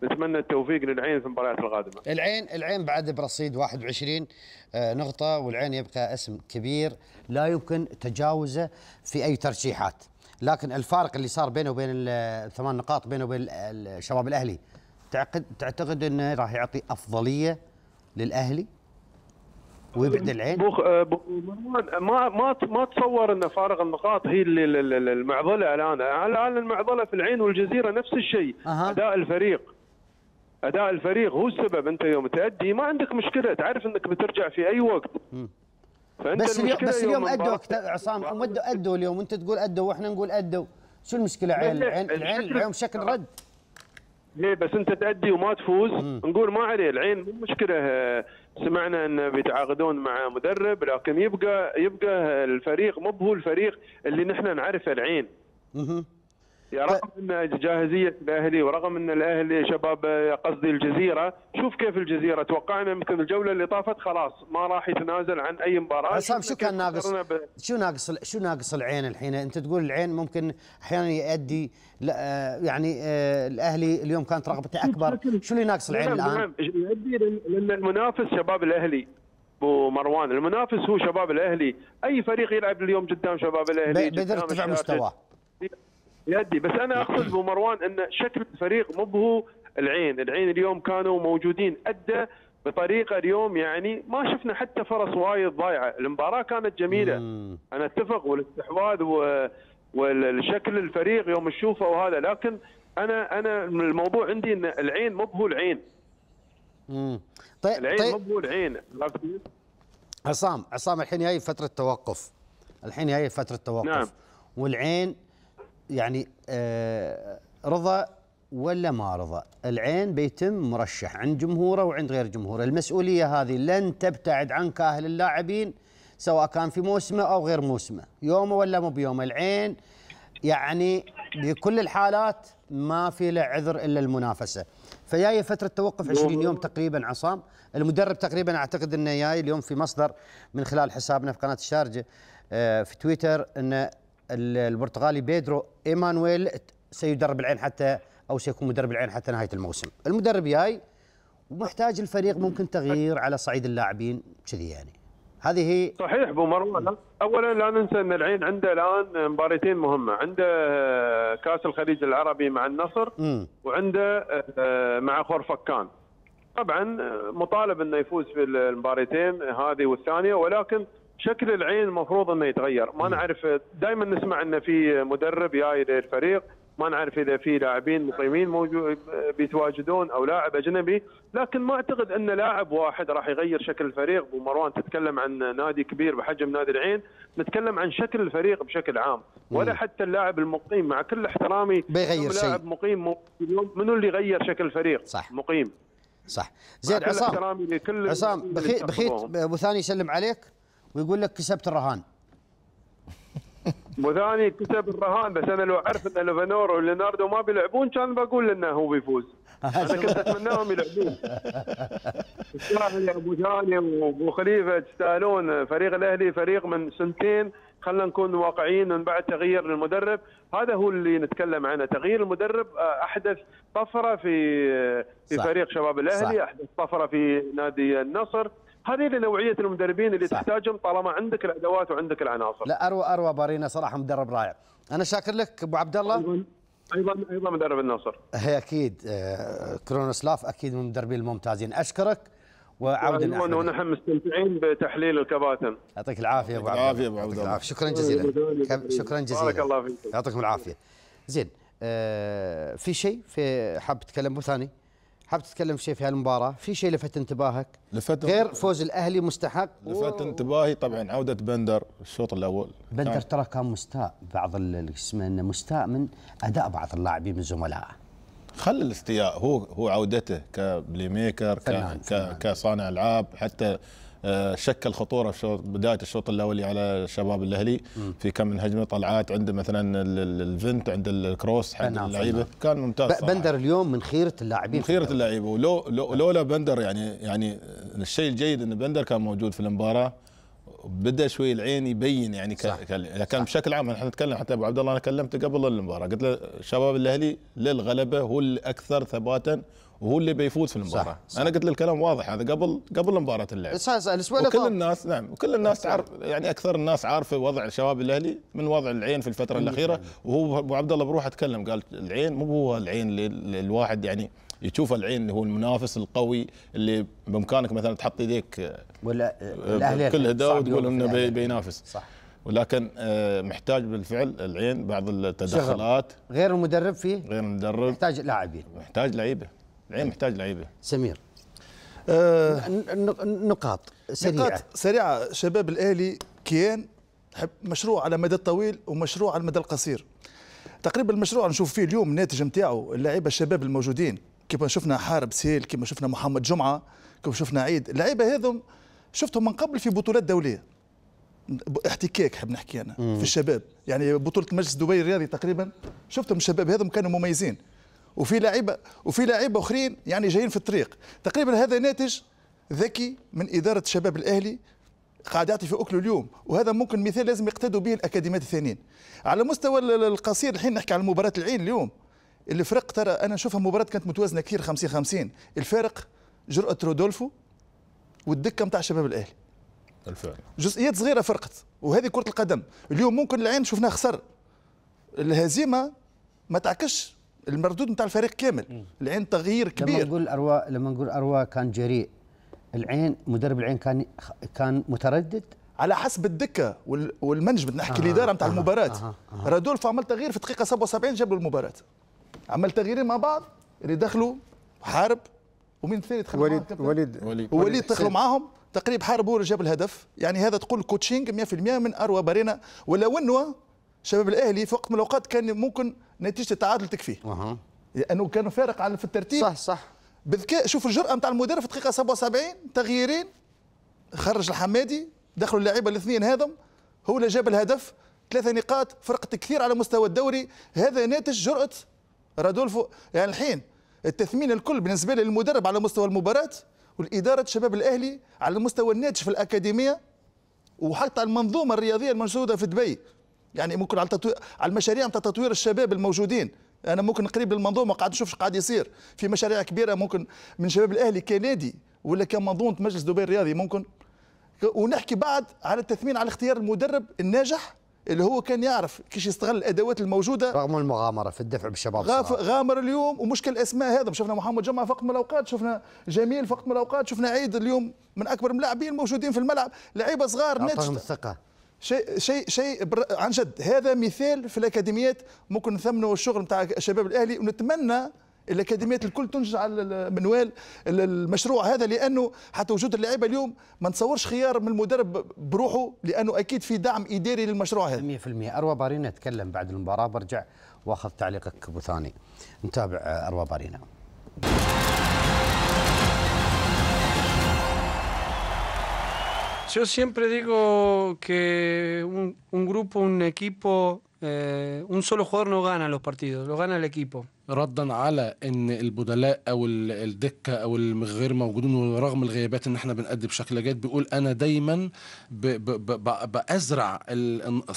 نتمنى التوفيق للعين في المباريات القادمه. العين العين بعد برصيد 21 آه، نقطه والعين يبقى اسم كبير لا يمكن تجاوزه في اي ترشيحات، لكن الفارق اللي صار بينه وبين الثمان نقاط بينه وبين الشباب الاهلي تعتقد تعتقد انه راح يعطي افضليه للاهلي؟ ويبعد العين بخ... مروان آه، ما ما ما تصور ان فارغ النقاط هي اللي المعضله الان الان المعضله في العين والجزيره نفس الشيء أه. اداء الفريق اداء الفريق هو السبب انت يوم تادي ما عندك مشكله تعرف انك بترجع في اي وقت فانت بس اليوم بس اليوم ادوا عصام ادوا ادوا اليوم انت تقول ادوا واحنا نقول ادوا شو المشكله عين العين العين اليوم شكل رد ليه بس انت تادي وما تفوز نقول ما عليه العين مو مشكله سمعنا ان بيتعاقدون مع مدرب لكن يبقى يبقى الفريق مو هو الفريق اللي نحن نعرفه العين يا رغم ان جاهزيه الاهلي ورغم ان الاهلي شباب قصدي الجزيره شوف كيف الجزيره توقعنا يمكن الجوله اللي طافت خلاص ما راح يتنازل عن اي مباراه عصام شو كان ناقص ب... شو ناقص شو ناقص العين الحين انت تقول العين ممكن احيانا يؤدي آه، يعني آه، الاهلي اليوم كانت رغبته اكبر شو اللي ناقص العين نعم، الان؟ نعم يؤدي لان المنافس شباب الاهلي ابو مروان المنافس هو شباب الاهلي اي فريق يلعب اليوم قدام شباب الاهلي بيقدر ارتفاع مستواه يدي بس انا نعم. اقصد مروان ان شكل الفريق مو هو العين، العين اليوم كانوا موجودين ادى بطريقه اليوم يعني ما شفنا حتى فرص وايد ضايعه، المباراه كانت جميله مم. انا اتفق والاستحواذ و... والشكل الفريق يوم تشوفه وهذا لكن انا انا الموضوع عندي ان العين مو هو العين. امم طيب العين طيب. مو هو العين عصام عصام الحين جاي فتره توقف الحين جاي فتره توقف نعم. والعين يعني آه، رضا ولا ما رضى العين بيتم مرشح عند جمهوره وعند غير جمهوره المسؤولية هذه لن تبتعد عن كاهل اللاعبين سواء كان في موسمه أو غير موسمه يومه ولا مو بيومه العين يعني بكل الحالات ما في له عذر إلا المنافسة فجاية فترة توقف 20 يوم تقريبا عصام المدرب تقريبا أعتقد أنه جاي اليوم في مصدر من خلال حسابنا في قناة الشارجة آه، في تويتر أنه البرتغالي بيدرو ايمانويل سيدرب العين حتى او سيكون مدرب العين حتى نهايه الموسم المدرب جاي ومحتاج الفريق ممكن تغيير على صعيد اللاعبين كذي يعني هذه صحيح ابو مروان اولا لا ننسى ان العين عنده الان مباراتين مهمه عنده كاس الخليج العربي مع النصر م. وعنده آه، مع خورفكان طبعا آه، مطالب انه يفوز في المباراتين هذه والثانيه ولكن شكل العين المفروض انه يتغير ما نعم. نعرف دائما نسمع انه في مدرب جاي للفريق ما نعرف اذا في لاعبين مقيمين موجود بيتواجدون او لاعب اجنبي لكن ما اعتقد ان لاعب واحد راح يغير شكل الفريق ابو مروان تتكلم عن نادي كبير بحجم نادي العين نتكلم عن شكل الفريق بشكل عام ولا حتى اللاعب المقيم مع كل احترامي بيغير شيء لاعب مقيم منو اللي غير شكل الفريق صح مقيم صح زين عصام عصام بخيت ابو ثاني يسلم عليك ويقول لك كسبت الرهان وثاني كسب الرهان بس انا لو اعرف ان لوفانورو وليناردو ما بيلعبون كان بقول انه هو بيفوز انا كنت اتمناهم يلعبون ابو ثاني وابو خليفه تستاهلون فريق الاهلي فريق من سنتين خلينا نكون واقعيين من بعد تغيير المدرب هذا هو اللي نتكلم عنه تغيير المدرب آه، احدث طفره في آه، في صح. فريق شباب الاهلي صح. احدث طفره في نادي النصر هذه نوعيه المدربين اللي صح. تحتاجهم طالما عندك الادوات وعندك العناصر لا اروى اروى بارينا صراحه مدرب رائع انا شاكر لك ابو عبد الله ايضا ايضا مدرب النصر هي اكيد آه، كرونوسلاف اكيد من المدربين الممتازين اشكرك وعودا ونحن مستمتعين بتحليل الكباتن يعطيك العافيه ابو عبد العافيه ابو عبد الله شكرا جزيلا شكرا جزيلا بارك الله فيك يعطيكم العافيه زين آه، في شيء في حاب تتكلم ثاني؟ حاب تتكلم شيء في هالمباراه في شيء لفت انتباهك لفت غير فوز الاهلي مستحق لفت انتباهي طبعا عوده بندر الشوط الاول بندر نعم. ترى كان مستاء بعض اسمه انه مستاء من اداء بعض اللاعبين من زملائه خلى الاستياء هو هو عودته كبلي ميكر فنان ك... كصانع العاب حتى آه، شكل خطوره في بدايه الشوط الاولي على شباب الاهلي في كم من هجمه طلعات عند مثلا الفنت عند الكروس حق نعم، اللعيبه كان ممتاز صراحة. بندر اليوم من خيره اللاعبين من خيره اللعيبه ولو لولا بندر يعني يعني الشيء الجيد ان بندر كان موجود في المباراه بدا شوي العين يبين يعني صح. كان بشكل عام احنا نتكلم حتى ابو عبد الله انا كلمته قبل المباراه قلت له شباب الاهلي للغلبه هو الاكثر ثباتا وهو اللي بيفوز في المباراه صح. صح. انا قلت له الكلام واضح هذا قبل قبل مباراه اللعب الاسبوع وكل الناس نعم وكل الناس عارف يعني اكثر الناس عارفه وضع شباب الاهلي من وضع العين في الفتره الاخيره وهو ابو عبد الله بروحه تكلم قال العين مو هو العين للواحد يعني يشوف العين اللي هو المنافس القوي اللي بامكانك مثلا تحط يديك آه، ولا آه، آه، كل يعني هدا وتقول انه بينافس صح ولكن محتاج بالفعل العين بعض التدخلات غير المدرب فيه غير المدرب محتاج لاعبين محتاج لعيبه العين طيب. محتاج لعيبه سمير أه نقاط سريعه نقاط سريعه شباب الاهلي كيان مشروع على المدى الطويل ومشروع على المدى القصير تقريبا المشروع نشوف فيه اليوم الناتج نتاعو اللعيبه الشباب الموجودين كما شفنا حارب سيل كما شفنا محمد جمعه كما شفنا عيد اللعيبه هذم شفتهم من قبل في بطولات دوليه احتكاك حب نحكي انا مم. في الشباب يعني بطوله مجلس دبي الرياضي تقريبا شفتهم الشباب هذم كانوا مميزين وفي لعيبه وفي لعيبه اخرين يعني جايين في الطريق تقريبا هذا ناتج ذكي من اداره الشباب الاهلي قاعد يعطي في اكله اليوم وهذا ممكن مثال لازم يقتدوا به الاكاديميات الثانيين على مستوى القصير الحين نحكي على مباراه العين اليوم الفرق ترى انا نشوفها مباراه كانت متوازنه كثير 50 50 الفارق جرأه رودولفو والدكه نتاع شباب الاهلي الفعل. جزئيات صغيره فرقت وهذه كره القدم اليوم ممكن العين شفناه خسر الهزيمه ما تعكش المردود نتاع الفريق كامل العين تغيير كبير لما نقول اروى لما نقول اروا كان جريء العين مدرب العين كان كان متردد على حسب الدكه والمانجمنت نحكي آه الاداره نتاع آه المباراه آه آه رادولف عمل تغيير في الدقيقه 77 جاب المباراه عمل تغييرين مع بعض اللي دخلوا حارب ومين الثاني دخل وليد وليد وليد, وليد دخلوا معاهم تقريبا حارب هو اللي جاب الهدف يعني هذا تقول كوتشينج 100% من اروى بارينا ولا ونوا شباب الاهلي في وقت من الاوقات كان ممكن نتيجه التعادل تكفيه أه. لانه كانوا فارق على في الترتيب صح صح بذكاء شوف الجرأه نتاع المدرب في الدقيقه 77 تغييرين خرج الحمادي دخلوا اللعيبه الاثنين هذم هو اللي جاب الهدف ثلاثة نقاط فرقت كثير على مستوى الدوري هذا ناتج جرأة رادولفو يعني الحين التثمين الكل بالنسبه للمدرب على مستوى المباراه والاداره الشباب الاهلي على المستوى الناتج في الاكاديميه وحتى المنظومه الرياضيه الموجوده في دبي يعني ممكن على التطوير على المشاريع نتاع تطوير الشباب الموجودين انا ممكن قريب للمنظومه قاعد نشوف قاعد يصير في مشاريع كبيره ممكن من شباب الاهلي كنادي ولا كمنظومه مجلس دبي الرياضي ممكن ونحكي بعد على التثمين على اختيار المدرب الناجح اللي هو كان يعرف كيش يستغل الادوات الموجوده رغم المغامره في الدفع بالشباب غاف غامر اليوم ومشكل الاسماء هذا شفنا محمد جمعه في وقت من الاوقات شفنا جميل في وقت من الاوقات شفنا عيد اليوم من اكبر الملاعبين الموجودين في الملعب لعيبه صغار نتش الثقه شيء شيء شيء بر... عن جد هذا مثال في الاكاديميات ممكن نثمنوا الشغل نتاع الشباب الاهلي ونتمنى الاكاديميات الكل تنجز على منوال المشروع هذا لانه حتى وجود اللعيبه اليوم ما نصورش خيار من المدرب بروحه لانه اكيد في دعم اداري للمشروع هذا 100% اروى بارينا تكلم بعد المباراه برجع واخذ تعليقك ابو ثاني نتابع آه، اروى بارينا Yo siempre digo que un, un grupo, un equipo, eh, un solo jugador no gana los partidos, lo gana el equipo. ردا على ان البدلاء او الدكه او الغير موجودين ورغم الغيابات ان احنا بنأدي بشكل جيد بيقول انا دايما ب ب ب بازرع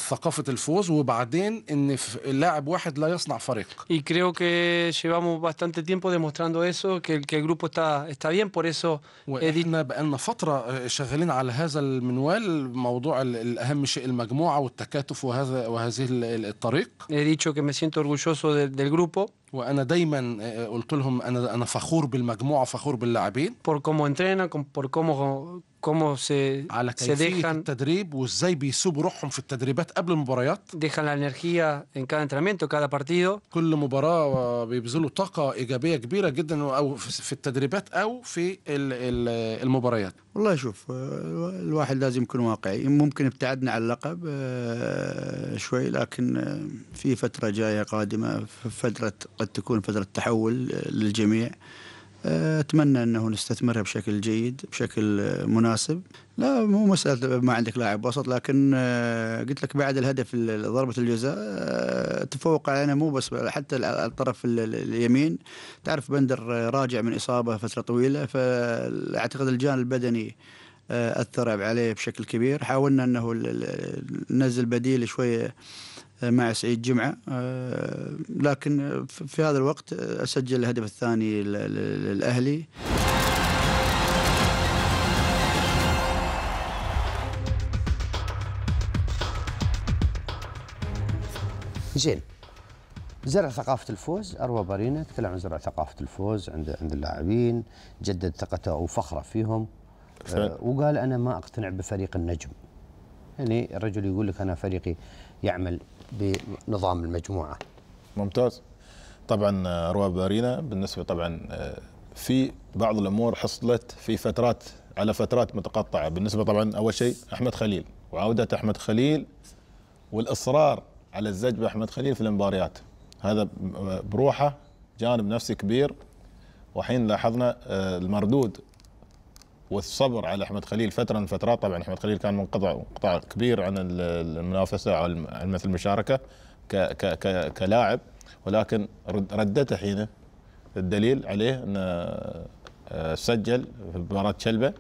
ثقافه الفوز وبعدين ان لاعب واحد لا يصنع فريق. Y creo que llevamos bastante tiempo demostrando eso que el, que el grupo está está bien por eso احنا بقالنا فتره آه، شغالين على هذا المنوال موضوع الاهم شيء المجموعه والتكاتف وهذا وهذه الطريق. He dicho que me siento orgulloso del, del grupo وانا دايما آه، آه، قلت لهم انا انا فخور بالمجموعه فخور باللاعبين por cómo entrena por cómo cómo se, على se كيفية dejan التدريب وازاي بيسيبوا روحهم في التدريبات قبل المباريات dejan la energía en cada entrenamiento, cada partido. كل مباراة بيبذلوا طاقة إيجابية كبيرة جدا أو في التدريبات أو في المباريات والله شوف آه، الواحد لازم يكون واقعي ممكن ابتعدنا عن اللقب آه، شوي لكن آه، في فترة جاية قادمة فترة قد تكون فترة تحول للجميع اتمنى انه نستثمرها بشكل جيد بشكل مناسب لا مو مساله ما عندك لاعب وسط لكن آه، قلت لك بعد الهدف ضربه الجزاء آه، تفوق علينا مو بس حتى الطرف اليمين تعرف بندر آه، راجع من اصابه فتره طويله فاعتقد الجانب البدني اثر عليه بشكل كبير حاولنا انه ننزل بديل شويه مع سعيد جمعة آه، لكن في هذا الوقت أسجل الهدف الثاني للأهلي زين زرع ثقافة الفوز أروى بارينا تكلم عن زرع ثقافة الفوز عند عند اللاعبين جدد ثقته وفخره فيهم آه وقال أنا ما أقتنع بفريق النجم يعني الرجل يقول لك أنا فريقي يعمل بنظام المجموعه. ممتاز. طبعا آه، رواب بارينا بالنسبه طبعا آه، في بعض الامور حصلت في فترات على فترات متقطعه بالنسبه طبعا اول شيء احمد خليل وعوده احمد خليل والاصرار على الزج باحمد خليل في المباريات هذا آه، بروحه جانب نفسي كبير وحين لاحظنا المردود والصبر على احمد خليل فتره من الفترات طبعا احمد خليل كان منقطع قطع كبير عن المنافسه عن مثل المشاركه ك ك ك كلاعب ولكن ردته حين الدليل عليه انه آه، سجل في مباراه شلبه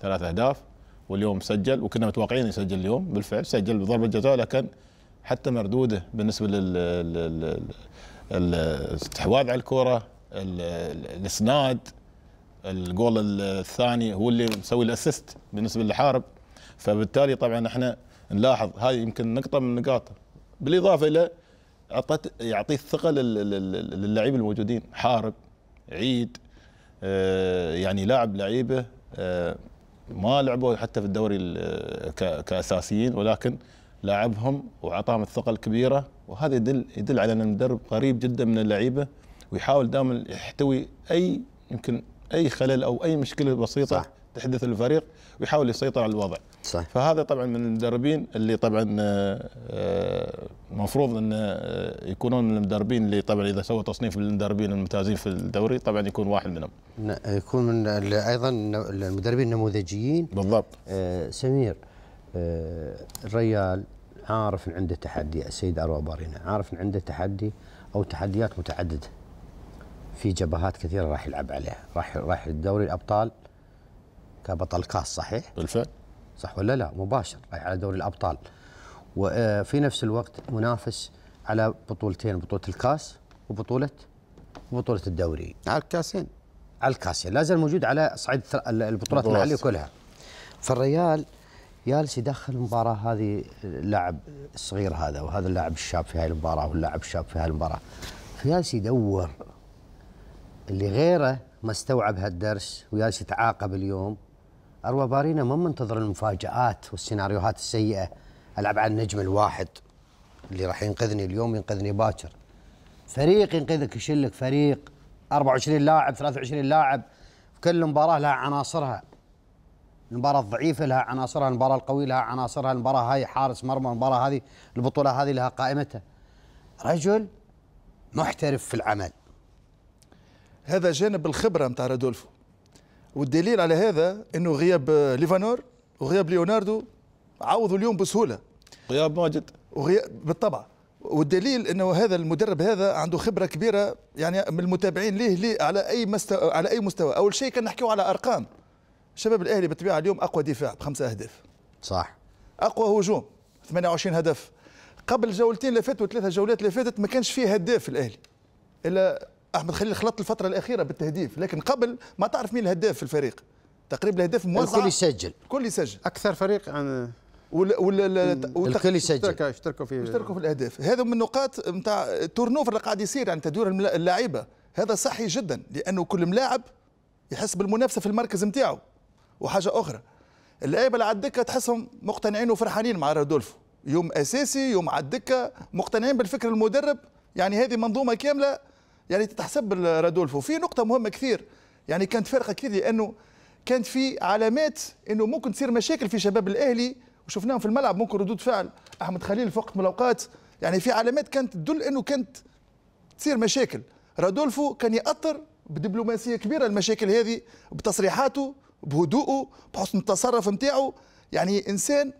ثلاث اهداف واليوم سجل وكنا متوقعين يسجل اليوم بالفعل سجل بضربه جزاء لكن حتى مردوده بالنسبه لل الاستحواذ على الكره الاسناد الجول الثاني هو اللي مسوي الاسيست بالنسبه للحارب فبالتالي طبعا احنا نلاحظ هاي يمكن نقطه من نقاطه بالاضافه الى اعطت يعطي الثقه للاعيبه الموجودين حارب عيد آه، يعني لاعب لعيبه آه، ما لعبوا حتى في الدوري كاساسيين ولكن لاعبهم واعطاهم الثقه الكبيره وهذا يدل يدل على ان المدرب قريب جدا من اللعيبه ويحاول دائما يحتوي اي يمكن اي خلل او اي مشكله بسيطه صح. تحدث للفريق ويحاول يسيطر على الوضع صح. فهذا طبعا من المدربين اللي طبعا المفروض آه، آه، ان آه، يكونون من المدربين اللي طبعا اذا سووا تصنيف للمدربين الممتازين في الدوري طبعا يكون واحد منهم يكون من ايضا المدربين النموذجيين بالضبط سمير الريال عارف ان عنده تحدي السيد اروى بارينا عارف ان عنده تحدي او تحديات متعدده في جبهات كثيره راح يلعب عليها راح راح الدوري الابطال كبطل كاس صحيح بالفعل صح ولا لا مباشر رايح على دوري الابطال وفي آه، نفس الوقت منافس على بطولتين بطوله الكاس وبطوله بطوله الدوري على الكاسين على الكاسين لازال موجود على صعيد البطولات المحليه كلها فالريال جالس يدخل المباراه هذه اللاعب الصغير هذا وهذا اللاعب الشاب في هاي المباراه واللاعب الشاب في هاي المباراه فجالس يدور اللي غيره ما استوعب هالدرس وياش يتعاقب اليوم اروى بارينا ما منتظر المفاجآت والسيناريوهات السيئه العب على النجم الواحد اللي راح ينقذني اليوم ينقذني باكر فريق ينقذك يشلك فريق 24 لاعب 23 لاعب كل مباراه لها عناصرها المباراة الضعيفة لها عناصرها، المباراة القوية لها عناصرها، المباراة هاي حارس مرمى، المباراة هذه البطولة هذه لها قائمتها. رجل محترف في العمل هذا جانب الخبره نتاع رادولفو والدليل على هذا انه غياب ليفانور وغياب ليوناردو عوضوا اليوم بسهوله غياب ماجد وغياب بالطبع والدليل انه هذا المدرب هذا عنده خبره كبيره يعني من المتابعين ليه, ليه على اي مستوى على اي مستوى اول شيء كان نحكيو على ارقام شباب الاهلي بالطبيعه اليوم اقوى دفاع بخمسه اهداف صح اقوى هجوم 28 هدف قبل جولتين اللي فاتوا ثلاثه جولات اللي فاتت ما كانش فيه هداف الاهلي الا احمد أه، خليل خلط الفتره الاخيره بالتهديف لكن قبل ما تعرف مين الهداف في الفريق تقريبا الهداف موزع الكل يسجل الكل يسجل اكثر فريق عن ولا ولا الكل يسجل اشتركوا في اشتركوا في الاهداف هذا من النقاط نتاع التورنوفر اللي قاعد يصير عن تدوير اللعيبه هذا صحي جدا لانه كل ملاعب يحس بالمنافسه في المركز نتاعو وحاجه اخرى اللعيبه اللي على الدكه تحسهم مقتنعين وفرحانين مع رودولفو يوم اساسي يوم على الدكه مقتنعين بالفكر المدرب يعني هذه منظومه كامله يعني تتحسب رادولفو في نقطه مهمه كثير يعني كانت فارقه كثير لانه كانت في علامات انه ممكن تصير مشاكل في شباب الاهلي وشفناهم في الملعب ممكن ردود فعل احمد خليل في وقت من الاوقات يعني في علامات كانت تدل انه كانت تصير مشاكل رادولفو كان ياثر بدبلوماسيه كبيره المشاكل هذه بتصريحاته بهدوءه بحسن التصرف نتاعو يعني انسان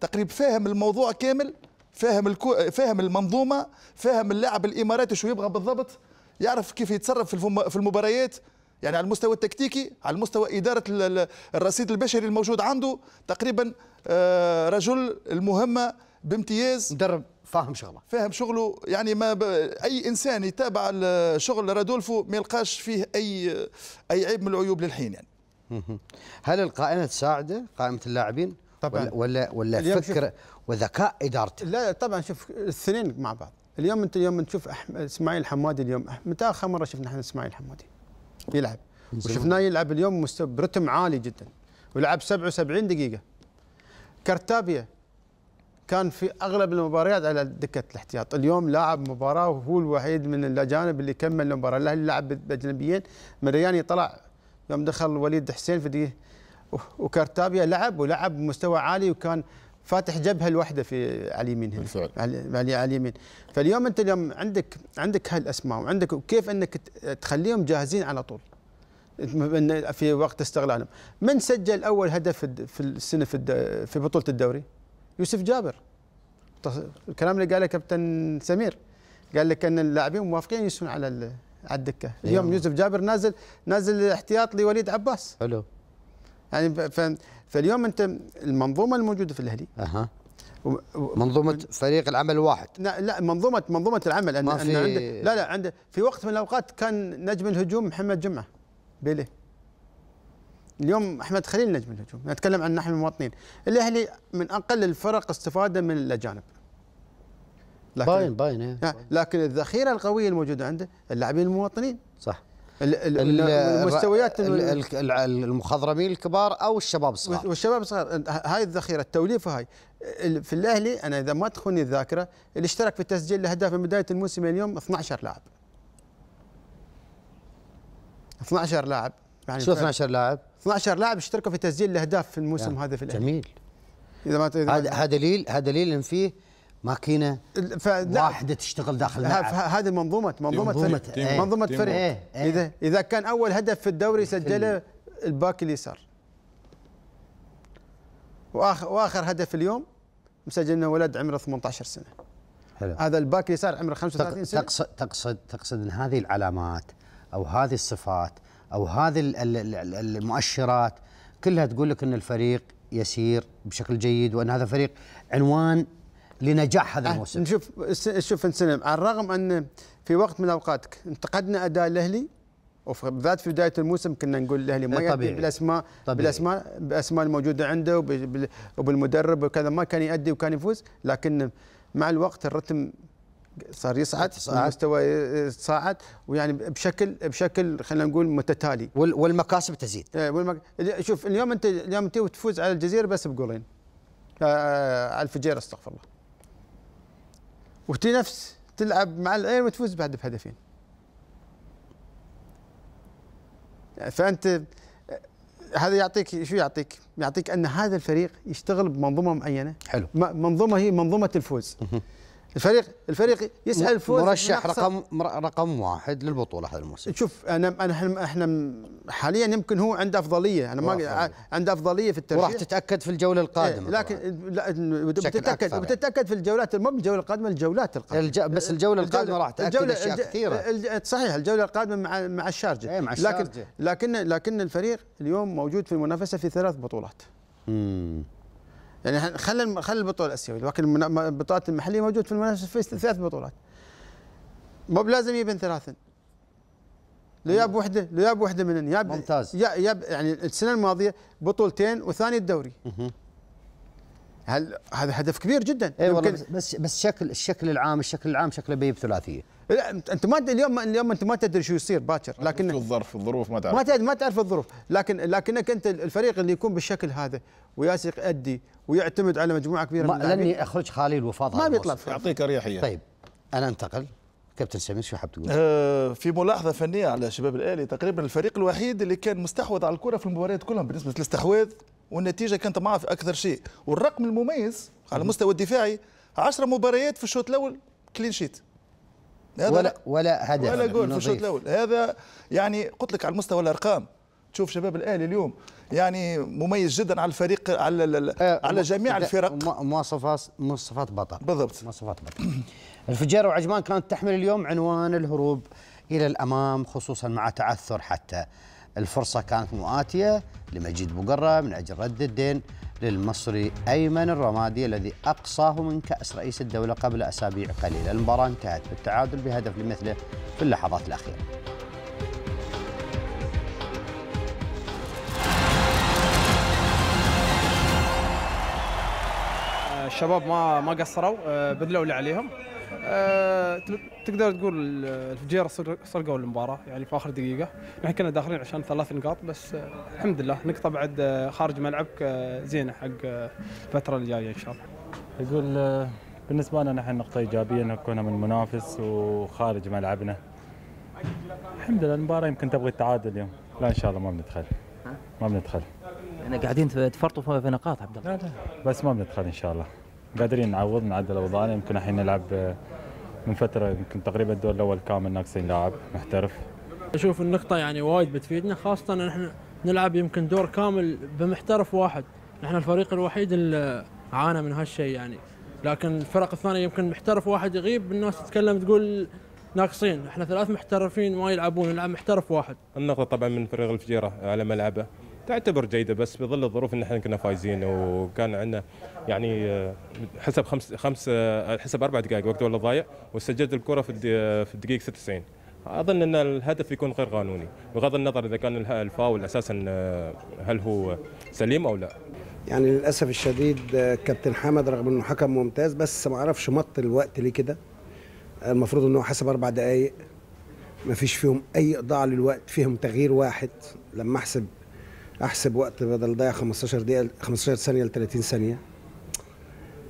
تقريبا فاهم الموضوع كامل فاهم الكو... فاهم المنظومه فاهم اللاعب الاماراتي شو يبغى بالضبط يعرف كيف يتصرف في المباريات يعني على المستوى التكتيكي على المستوى إدارة الرصيد البشري الموجود عنده تقريبا آه، رجل المهمة بامتياز مدرب فاهم شغله فاهم شغله يعني ما ب... اي انسان يتابع شغل رادولفو ما يلقاش فيه اي اي عيب من العيوب للحين يعني هل القائمه تساعده قائمه اللاعبين طبعا ولا ولا, ولا فكر وذكاء ادارته لا طبعا شوف الاثنين مع بعض اليوم انت اليوم تشوف اسماعيل حمادي اليوم متى اخر مره شفنا احنا اسماعيل حمادي يلعب وشفناه يلعب اليوم برتم عالي جدا ولعب 77 دقيقه كرتابيا كان في اغلب المباريات على دكه الاحتياط اليوم لاعب مباراه وهو الوحيد من الاجانب اللي كمل المباراه الاهلي لعب باجنبيين مرياني طلع يوم دخل وليد حسين في دقيقه وكرتابيا لعب ولعب بمستوى عالي وكان فاتح جبهه لوحده في على اليمين هنا بالفعل على اليمين فاليوم انت اليوم عندك عندك هالاسماء وعندك كيف انك تخليهم جاهزين على طول في وقت استغلالهم من سجل اول هدف في السنه في في بطوله الدوري يوسف جابر الكلام اللي قاله كابتن سمير قال لك ان اللاعبين موافقين يسون على على الدكه إيه. اليوم يوسف جابر نازل نازل احتياط لوليد عباس حلو يعني فاليوم انت المنظومه الموجوده في الاهلي اها و... منظومه فريق العمل الواحد لا لا منظومه منظومه العمل أن ما في... أن عنده لا لا عنده في وقت من الاوقات كان نجم الهجوم محمد جمعه بيليه اليوم احمد خليل نجم الهجوم نتكلم عن نحن المواطنين الاهلي من اقل الفرق استفاده من الاجانب لكن باين باين إيه. لكن الذخيره القويه الموجوده عنده اللاعبين المواطنين صح المستويات المخضرمين الكبار او الشباب الصغار والشباب الصغار هاي الذخيره التوليفه هاي في الاهلي انا اذا ما تخوني الذاكره اللي اشترك في تسجيل الاهداف من بدايه الموسم اليوم 12 لاعب 12 لاعب يعني شو 12 لاعب 12 لاعب اشتركوا في تسجيل الاهداف في الموسم يعني هذا في الاهلي جميل اذا ما هذا دليل هذا دليل ان فيه ماكينه واحده تشتغل داخل الملعب هذه منظومه منظومه فريق تيمو. منظومه تيمو. فريق ايه. ايه. اذا إيه. اذا كان اول هدف في الدوري سجله الباك اليسار واخر واخر هدف اليوم مسجلنا ولد عمره 18 سنه حلو. هذا الباك اليسار عمره 35 سنه تقصد تقصد تقصد ان هذه العلامات او هذه الصفات او هذه المؤشرات كلها تقول لك ان الفريق يسير بشكل جيد وان هذا فريق عنوان لنجاح هذا آه، الموسم نشوف شوف نسلم على الرغم ان في وقت من الاوقات انتقدنا اداء الاهلي وبالذات في بدايه الموسم كنا نقول الاهلي ما يؤدي إيه، بالاسماء طبيعي. بالاسماء بالاسماء الموجوده عنده وبالمدرب وكذا ما كان يؤدي وكان يفوز لكن مع الوقت الرتم صار يصعد المستوى آه، صاعد ويعني بشكل بشكل خلينا نقول متتالي والمكاسب تزيد إيه، والمك... شوف اليوم انت اليوم انت تفوز على الجزيره بس بقولين على آه، الفجيره استغفر الله نفس تلعب مع العين وتفوز بعد بهدفين فانت هذا يعطيك شو يعطيك؟ يعطيك ان هذا الفريق يشتغل بمنظومه معينه حلو منظومه هي منظومه الفوز الفريق الفريق يسال الفوز مرشح رقم رقم واحد للبطوله هذا الموسم شوف انا انا احنا حاليا يمكن هو عنده افضليه انا ما عنده افضليه في الترشيح وراح تتاكد في الجوله القادمه إيه لكن بتتاكد يعني. بتتاكد في الجولات مو بالجوله القادمه الجولات القادمه الج... بس الجوله القادمه راح تاكد الجولة اشياء الج... كثيره الج... صحيح الجوله القادمه مع مع الشارجه إيه، مع الشارجة. لكن لكن لكن الفريق اليوم موجود في المنافسه في ثلاث بطولات امم يعني خلى خلى البطوله الاسيويه لكن البطولات المحليه موجود في المنافسه في ثلاث بطولات مو بلازم يبن ثلاثة لو ياب وحده لو ياب وحده من ياب ممتاز ياب يعني السنه الماضيه بطولتين وثاني الدوري هل هذا هدف كبير جدا اي والله بس بس شكل الشكل العام الشكل العام شكله بيب ثلاثيه لا انت ما اليوم اليوم انت ما تدري شو يصير باكر لكن الظرف الظروف ما تعرف ما ما تعرف الظروف لكن لكنك انت الفريق اللي يكون بالشكل هذا وياسق يؤدي ويعتمد على مجموعه كبيره ما من لاني اخرج خالي الوفاض ما بيطلع يعطيك اريحيه طيب انا انتقل كابتن سمير شو حاب تقول؟ آه في ملاحظه فنيه على شباب الاهلي تقريبا الفريق الوحيد اللي كان مستحوذ على الكره في المباريات كلها بالنسبه للاستحواذ والنتيجه كانت معه في اكثر شيء والرقم المميز على المستوى الدفاعي 10 مباريات في الشوط الاول كلين شيت هذا ولا ولا هدف ولا جول في الشوط الاول هذا يعني قلت لك على المستوى الارقام تشوف شباب الاهلي اليوم يعني مميز جدا على الفريق على آه على جميع الفرق مواصفات مواصفات بطل بالضبط مواصفات بطل الفجيره وعجمان كانت تحمل اليوم عنوان الهروب الى الامام خصوصا مع تعثر حتى الفرصه كانت مؤاتيه لمجيد بقره من اجل رد الدين للمصري أيمن الرمادي الذي أقصاه من كأس رئيس الدولة قبل أسابيع قليلة المباراة انتهت بالتعادل بهدف لمثله في اللحظات الأخيرة آه، الشباب ما ما قصروا آه، بذلوا اللي عليهم آه، تقدر تقول الفجيره سرقوا المباراه يعني في اخر دقيقه نحن كنا داخلين عشان ثلاث نقاط بس آه، الحمد لله نقطه بعد آه، خارج ملعبك زينه حق الفتره الجايه ان شاء الله يقول بالنسبه لنا نحن نقطه ايجابيه ان كنا من منافس وخارج ملعبنا الحمد لله المباراه يمكن تبغي التعادل اليوم لا ان شاء الله ما بندخل ما بندخل احنا يعني قاعدين تفرطوا في نقاط عبد الله لا لا بس ما بندخل ان شاء الله قادرين نعوض نعدل اوضاعنا يمكن الحين نلعب آه، من فتره يمكن تقريبا الدور الاول كامل ناقصين لاعب محترف اشوف النقطه يعني وايد بتفيدنا خاصه ان احنا نلعب يمكن دور كامل بمحترف واحد احنا الفريق الوحيد اللي عانى من هالشيء يعني لكن الفرق الثانيه يمكن محترف واحد يغيب الناس تتكلم تقول ناقصين احنا ثلاث محترفين ما يلعبون نلعب محترف واحد النقطه طبعا من فريق الفجيره على ملعبه تعتبر جيده بس بظل الظروف ان احنا كنا فايزين وكان عندنا يعني آه، حسب خمس خمس آه، حسب اربع دقائق وقت ولا ضايع وسجلت الكره في آه، في الدقيقه 96 اظن ان الهدف يكون غير قانوني بغض النظر اذا كان الفاول اساسا هل هو سليم او لا يعني للاسف الشديد كابتن حمد رغم انه حكم ممتاز بس ما اعرفش مط الوقت ليه كده المفروض ان هو حسب اربع دقائق ما فيش فيهم اي اضاعه للوقت فيهم تغيير واحد لما احسب احسب وقت بدل ضيع 15 دقيقه 15 ثانيه ل 30 ثانيه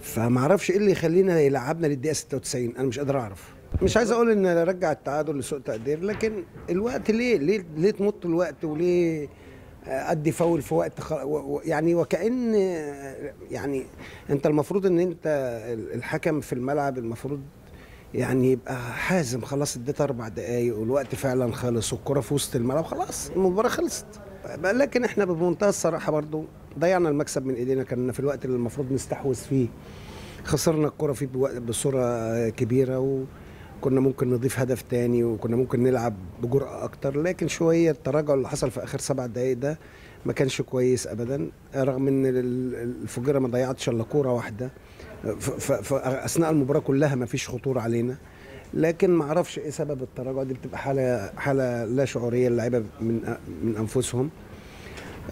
فما اعرفش ايه اللي يخلينا يلعبنا للدقيقه 96 انا مش قادر اعرف مش عايز اقول ان رجع التعادل لسوء تقدير لكن الوقت ليه ليه ليه تمط الوقت وليه ادي فاول في وقت خل... و... يعني وكان يعني انت المفروض ان انت الحكم في الملعب المفروض يعني يبقى حازم خلاص اديت اربع دقايق والوقت فعلا خلص والكره في وسط الملعب خلاص المباراه خلصت لكن احنا بمنتهى الصراحه برضو ضيعنا المكسب من ايدينا كنا في الوقت اللي المفروض نستحوذ فيه خسرنا الكره فيه بصوره كبيره وكنا ممكن نضيف هدف تاني وكنا ممكن نلعب بجرأة أكتر لكن شوية التراجع اللي حصل في آخر سبع دقايق ده ما كانش كويس أبدا رغم إن الفجيرة ما ضيعتش إلا كورة واحدة فأثناء المباراة كلها ما فيش خطورة علينا لكن ما اعرفش ايه سبب التراجع دي بتبقى حاله حاله لا شعوريه اللعيبه من من انفسهم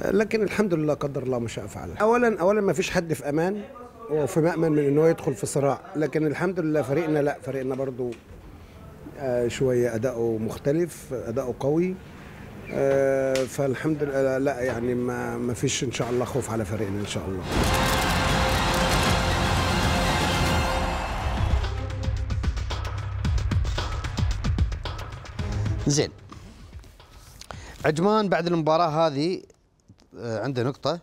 لكن الحمد لله قدر الله ما شاء فعل اولا اولا ما فيش حد في امان وفي مامن من ان هو يدخل في صراع لكن الحمد لله فريقنا لا فريقنا برضو آه، شويه اداؤه مختلف اداؤه قوي آه، فالحمد لله لا يعني ما فيش ان شاء الله خوف على فريقنا ان شاء الله زين عجمان بعد المباراة هذه آه، عنده نقطة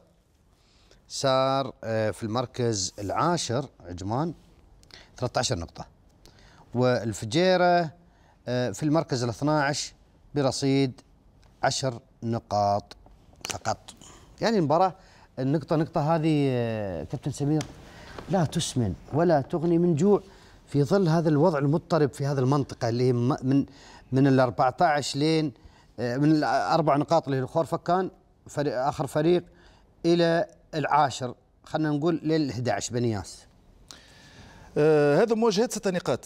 صار آه، في المركز العاشر عجمان 13 نقطة والفجيرة آه، في المركز ال 12 برصيد 10 نقاط فقط يعني المباراة النقطة نقطة هذه كابتن سمير لا تسمن ولا تغني من جوع في ظل هذا الوضع المضطرب في هذه المنطقة اللي من من ال 14 لين آه، من الاربع نقاط اللي الخورفكان فريق اخر فريق الى العاشر خلينا نقول لل 11 بنياس آه هذا مواجهات ست نقاط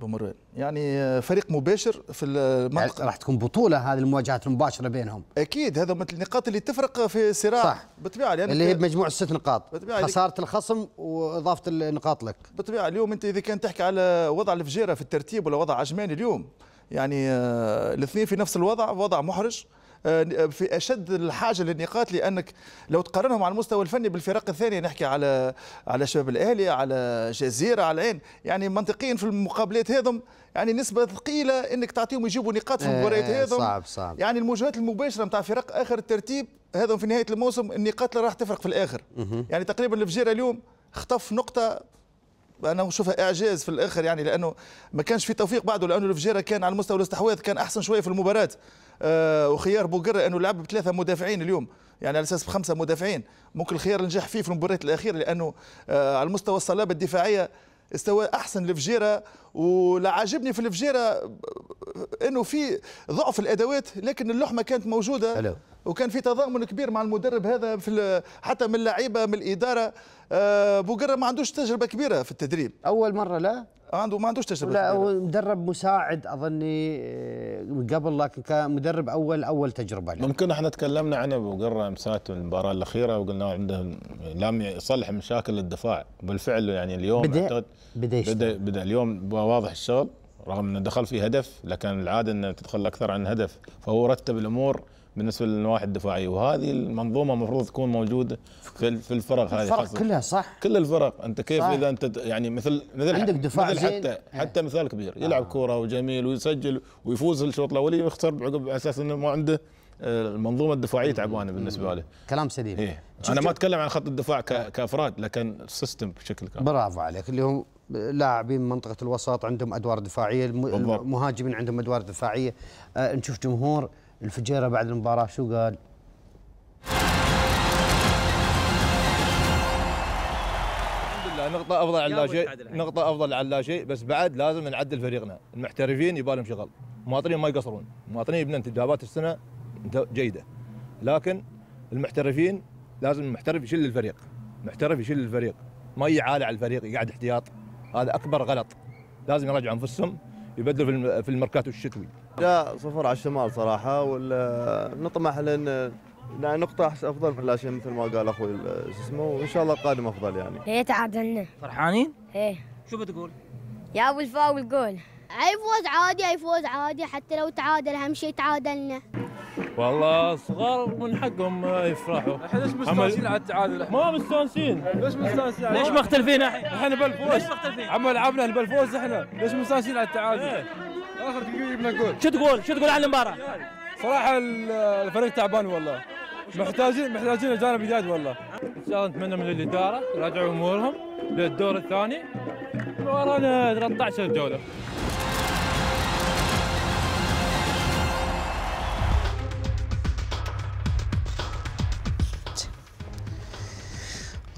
بمروان يعني آه، فريق مباشر في المنطقه يعني راح تكون بطوله هذه المواجهات المباشره بينهم اكيد هذا مثل النقاط اللي تفرق في صراع صح بالطبيعه يعني اللي هي بمجموع الست نقاط يعني خساره الخصم واضافه النقاط لك بالطبيعه اليوم انت اذا كان تحكي على وضع الفجيره في الترتيب ولا وضع عجماني اليوم يعني آه، الاثنين في نفس الوضع وضع محرج آه، آه، في اشد الحاجه للنقاط لانك لو تقارنهم على المستوى الفني بالفرق الثانيه نحكي على على شباب الاهلي على جزيره على العين يعني منطقيا في المقابلات هذم يعني نسبه ثقيله انك تعطيهم يجيبوا نقاط في إيه، المباريات هذم صعب صعب يعني المواجهات المباشره نتاع فرق اخر الترتيب هذم في نهايه الموسم النقاط اللي راح تفرق في الاخر يعني تقريبا الفجيره اليوم خطف نقطه انا نشوفها اعجاز في الاخر يعني لانه ما كانش في توفيق بعده لانه الفجيره كان على مستوى الاستحواذ كان احسن شويه في المباراه آه وخيار بوغر انه لعب بثلاثه مدافعين اليوم يعني على اساس بخمسه مدافعين ممكن الخيار نجح فيه في المباريات الاخيره لانه آه على مستوى الصلابه الدفاعيه استواء احسن لفجيره ولا عاجبني في الفجيره انه في ضعف الادوات لكن اللحمه كانت موجوده هلو. وكان في تضامن كبير مع المدرب هذا في حتى من اللعيبه من الاداره آه، بوقره ما عندوش تجربه كبيره في التدريب اول مره لا عنده ما عندوش تجربه لا هو مدرب مساعد اظني قبل لكن كمدرب اول اول تجربه له. ممكن احنا تكلمنا عنه قره امسات المباراه الاخيره وقلنا عنده لم يصلح مشاكل الدفاع بالفعل يعني اليوم بدا بدا بدا, بدأ اليوم واضح الشغل رغم انه دخل في هدف لكن العاده انه تدخل اكثر عن هدف فهو رتب الامور بالنسبه للنواحي الدفاعيه وهذه المنظومه المفروض تكون موجوده في في الفرق هذه الفرق حصل. كلها صح كل الفرق انت كيف صح. اذا انت يعني مثل مثل عندك دفاع مثل حتى زين. حتى إيه. مثال كبير يلعب آه. كوره وجميل ويسجل ويفوز الشوط الاولي ويخسر عقب على اساس انه ما عنده آه، المنظومه الدفاعيه تعبانه بالنسبه له كلام سليم إيه. انا ما اتكلم عن خط الدفاع كافراد لكن السيستم بشكل كامل برافو عليك اللي هم لاعبين من منطقه الوسط عندهم ادوار دفاعيه المهاجمين عندهم ادوار دفاعيه آه نشوف جمهور الفجيره بعد المباراه شو قال؟ الحمد لله نقطة أفضل على لا شيء نقطة أفضل على لا شيء بس بعد لازم نعدل فريقنا المحترفين يبالهم شغل المواطنين ما يقصرون المواطنين يبنى انتدابات السنة جيدة لكن المحترفين لازم المحترف يشل الفريق محترف يشل الفريق ما يعالى على الفريق يقعد احتياط هذا أكبر غلط لازم يراجعوا أنفسهم يبدلوا في المركات الشتوي لا صفر على الشمال صراحه ونطمح لان لا نقطة أفضل من لا شيء مثل ما قال أخوي شو اسمه وإن شاء الله القادم أفضل يعني. إيه تعادلنا. فرحانين؟ إيه. شو بتقول؟ يا أبو الفاول قول. أي فوز عادي أي فوز عادي حتى لو تعادل أهم شيء تعادلنا. والله الصغار من حقهم يفرحوا احنا ليش مستانسين على التعادل ما مستانسين ليش مستانسين ليش مختلفين احنا؟ احنا بالفوز ليش مختلفين؟ عم لعبنا بالفوز احنا ليش مستانسين على التعادل؟ إيه. اخر دقيقه شو تقول شو تقول عن المباراه؟ صراحه الفريق تعبان والله محتاجين محتاجين اجانب جديد والله ان شاء الله نتمنى من الاداره يراجعوا امورهم للدور الثاني ورانا 13 جوله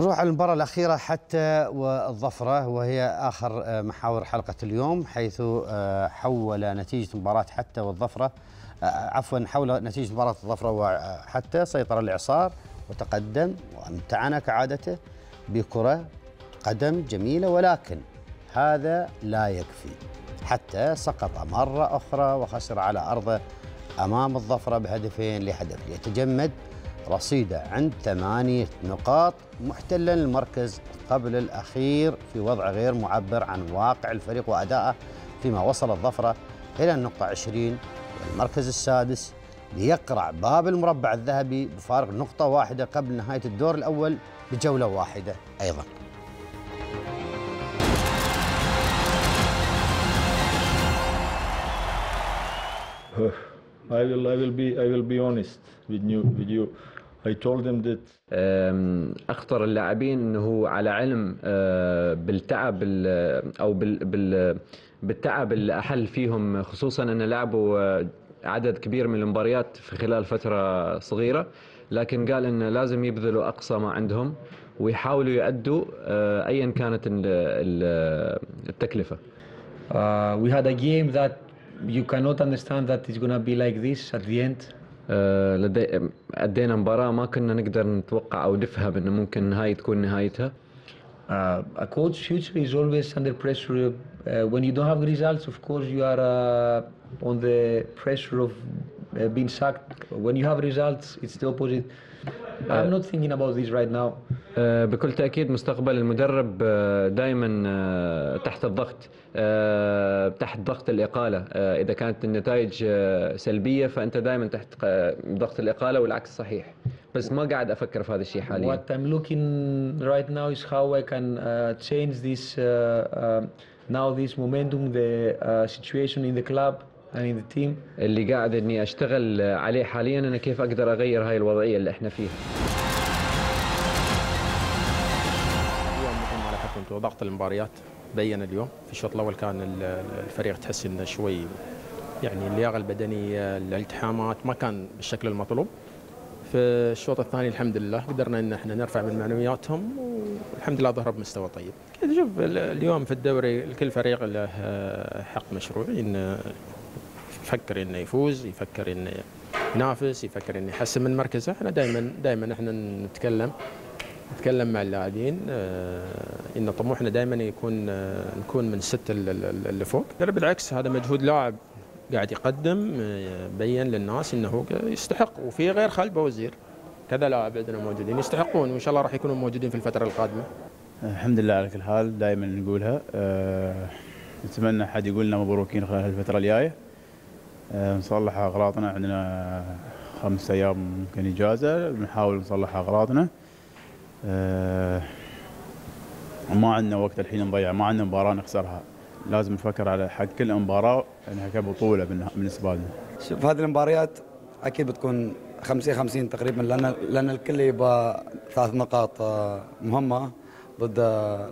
نروح على المباراة الأخيرة حتى والظفرة وهي آخر آه، محاور حلقة اليوم حيث آه، حول نتيجة مباراة حتى والظفرة آه، عفوا حول نتيجة مباراة الظفرة وحتى سيطر الإعصار وتقدم وامتعنا كعادته بكرة قدم جميلة ولكن هذا لا يكفي حتى سقط مرة أخرى وخسر على أرضه أمام الظفرة بهدفين لهدف يتجمد رصيده عند ثمانية نقاط محتلا المركز قبل الأخير في وضع غير معبر عن واقع الفريق وأدائه فيما وصل الظفرة إلى النقطة 20 والمركز السادس ليقرع باب المربع الذهبي بفارق نقطة واحدة قبل نهاية الدور الأول بجولة واحدة أيضاً I will I will be I will be honest with you with you I told them that اخطر اللاعبين انه على علم آه، بالتعب او بال بالتعب اللي احل فيهم خصوصا ان لعبوا آه، عدد كبير من المباريات في خلال فتره صغيره لكن قال ان لازم يبذلوا اقصى ما عندهم ويحاولوا يؤدوا آه، ايا كانت التكلفه. Uh, we had a game that you cannot understand that it's gonna be like this at the end. لدي ادينا مباراه ما كنا نقدر نتوقع او نفهم انه ممكن هاي تكون نهايتها uh, a coach future is always under pressure uh, when you don't have results of course you are uh, on the pressure of uh, being sacked when you have results it's the opposite I'm uh, not thinking about this right now. Uh, بكل تأكيد مستقبل المدرب uh, دائما تحت الضغط تحت ضغط الإقالة إذا كانت النتائج سلبية فأنت دائما تحت ضغط الإقالة والعكس صحيح بس ما قاعد أفكر في هذا الشيء حاليا What I'm looking right now is how I can change this uh, now this momentum the uh, situation in the club I need a team اللي قاعد اني اشتغل عليه حاليا انا كيف اقدر اغير هاي الوضعيه اللي احنا فيها اليوم على حكم ضغط المباريات بين اليوم في الشوط الاول كان الفريق تحس انه شوي يعني اللياقه البدنيه الالتحامات ما كان بالشكل المطلوب في الشوط الثاني الحمد لله قدرنا ان احنا نرفع من معنوياتهم والحمد لله ظهروا بمستوى طيب شوف اليوم في الدوري لكل فريق له حق مشروعي ان يفكر انه يفوز يفكر انه ينافس يفكر انه يحسن من مركزه احنا دائما دائما احنا نتكلم نتكلم مع اللاعبين آه، ان طموحنا دائما يكون آه، نكون من ست اللي فوق بالعكس هذا مجهود لاعب قاعد يقدم آه، بين للناس انه يستحق وفي غير خالد بوزير كذا لاعب عندنا موجودين يستحقون وان شاء الله راح يكونوا موجودين في الفتره القادمه. الحمد لله على كل حال دائما نقولها أه نتمنى حد يقول لنا مبروكين خلال الفتره الجايه. آه، نصلح اغراضنا عندنا خمس ايام ممكن اجازه بنحاول نصلح اغراضنا آه، ما عندنا وقت الحين نضيع ما عندنا مباراه نخسرها لازم نفكر على حق كل مباراه انها كبطوله بالنسبه لنا شوف هذه المباريات اكيد بتكون 50 50 تقريبا لان لان الكل يبغى ثلاث نقاط آه، مهمه ضد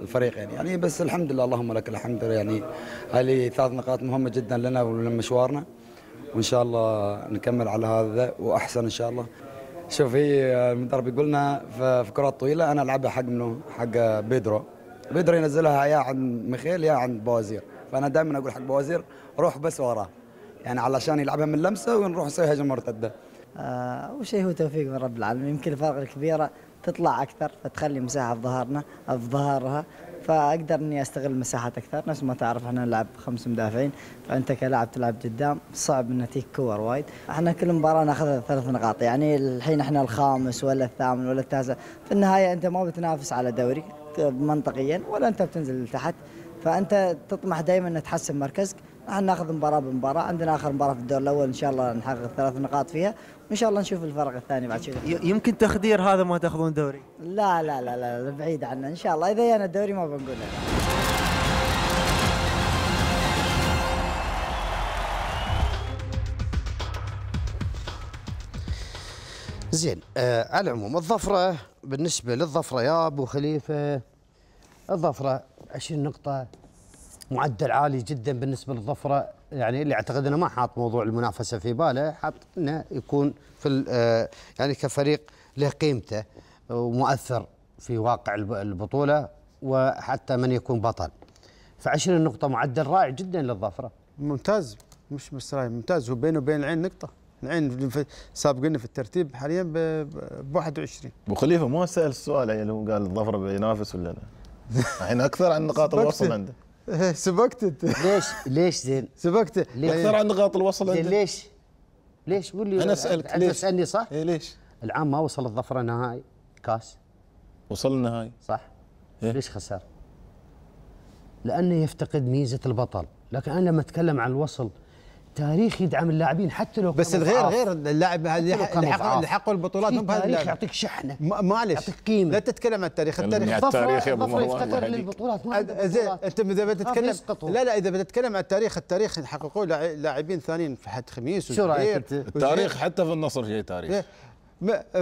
الفريق يعني يعني بس الحمد لله اللهم لك الحمد يعني هذه ثلاث نقاط مهمه جدا لنا ولمشوارنا وان شاء الله نكمل على هذا واحسن ان شاء الله شوف هي المدرب يقول لنا في كرات طويله انا العبها حق منه حق بيدرو بيدرو ينزلها يا عند مخيل يا عند بوازير فانا دائما اقول حق بوازير روح بس وراه يعني علشان يلعبها من لمسه ونروح نسوي هجمه مرتده آه وشيء هو توفيق من رب العالمين يمكن الفرق الكبيره تطلع اكثر فتخلي مساحه في ظهرنا في ظهرها فاقدر اني استغل المساحات اكثر نفس ما تعرف احنا نلعب خمس مدافعين فانت كلاعب تلعب قدام صعب ان تجيك كور وايد احنا كل مباراه ناخذ ثلاث نقاط يعني الحين احنا الخامس ولا الثامن ولا التاسع في النهايه انت ما بتنافس على دوري منطقيا ولا انت بتنزل لتحت فانت تطمح دائما ان تحسن مركزك نحن آه، ناخذ مباراه بمباراه عندنا اخر مباراه في الدور الاول ان شاء الله نحقق ثلاث نقاط فيها وان شاء الله نشوف الفرق الثاني بعد شوي يمكن تخدير هذا ما تاخذون دوري لا لا لا لا بعيد عنه ان شاء الله اذا جانا الدوري ما بنقول لا. زين آه على العموم الظفره بالنسبه للظفره يا ابو خليفه الظفره 20 نقطه معدل عالي جدا بالنسبه للظفره يعني اللي اعتقد انه ما حاط موضوع المنافسه في باله حاط انه يكون في آه، يعني كفريق له قيمته ومؤثر في واقع البطوله وحتى من يكون بطل ف20 نقطه معدل رائع جدا للظفره ممتاز مش بس رائع ممتاز بينه وبين العين نقطه العين سابقنا في الترتيب حاليا ب 21 ابو خليفه ما سال السؤال يعني لو قال الظفره بينافس ولا لا يعني الحين اكثر عن نقاط الوصل عندك سبقت ليش ليش زين سبقت اكثر عن نقاط الوصل عندك ليش ليش قول لي انا اسالك ليش تسالني صح؟ اي ليش؟ العام ما وصل الظفره نهائي كاس وصل النهائي صح إيه؟ ليش خسر؟ لانه يفتقد ميزه البطل لكن انا لما اتكلم عن الوصل التاريخ يدعم اللاعبين حتى لو بس الغير غير اللاعب اللي حقق البطولات مو التاريخ يعطيك شحنه معلش يعطيك قيمه لا تتكلم عن التاريخ التاريخ يعني التاريخ يا ابو مروان للبطولات زين انت اذا بتتكلم لا لا اذا بتتكلم عن التاريخ التاريخ حققوه لاعبين ثانيين في حد خميس شو رايك التاريخ حتى في النصر شيء تاريخ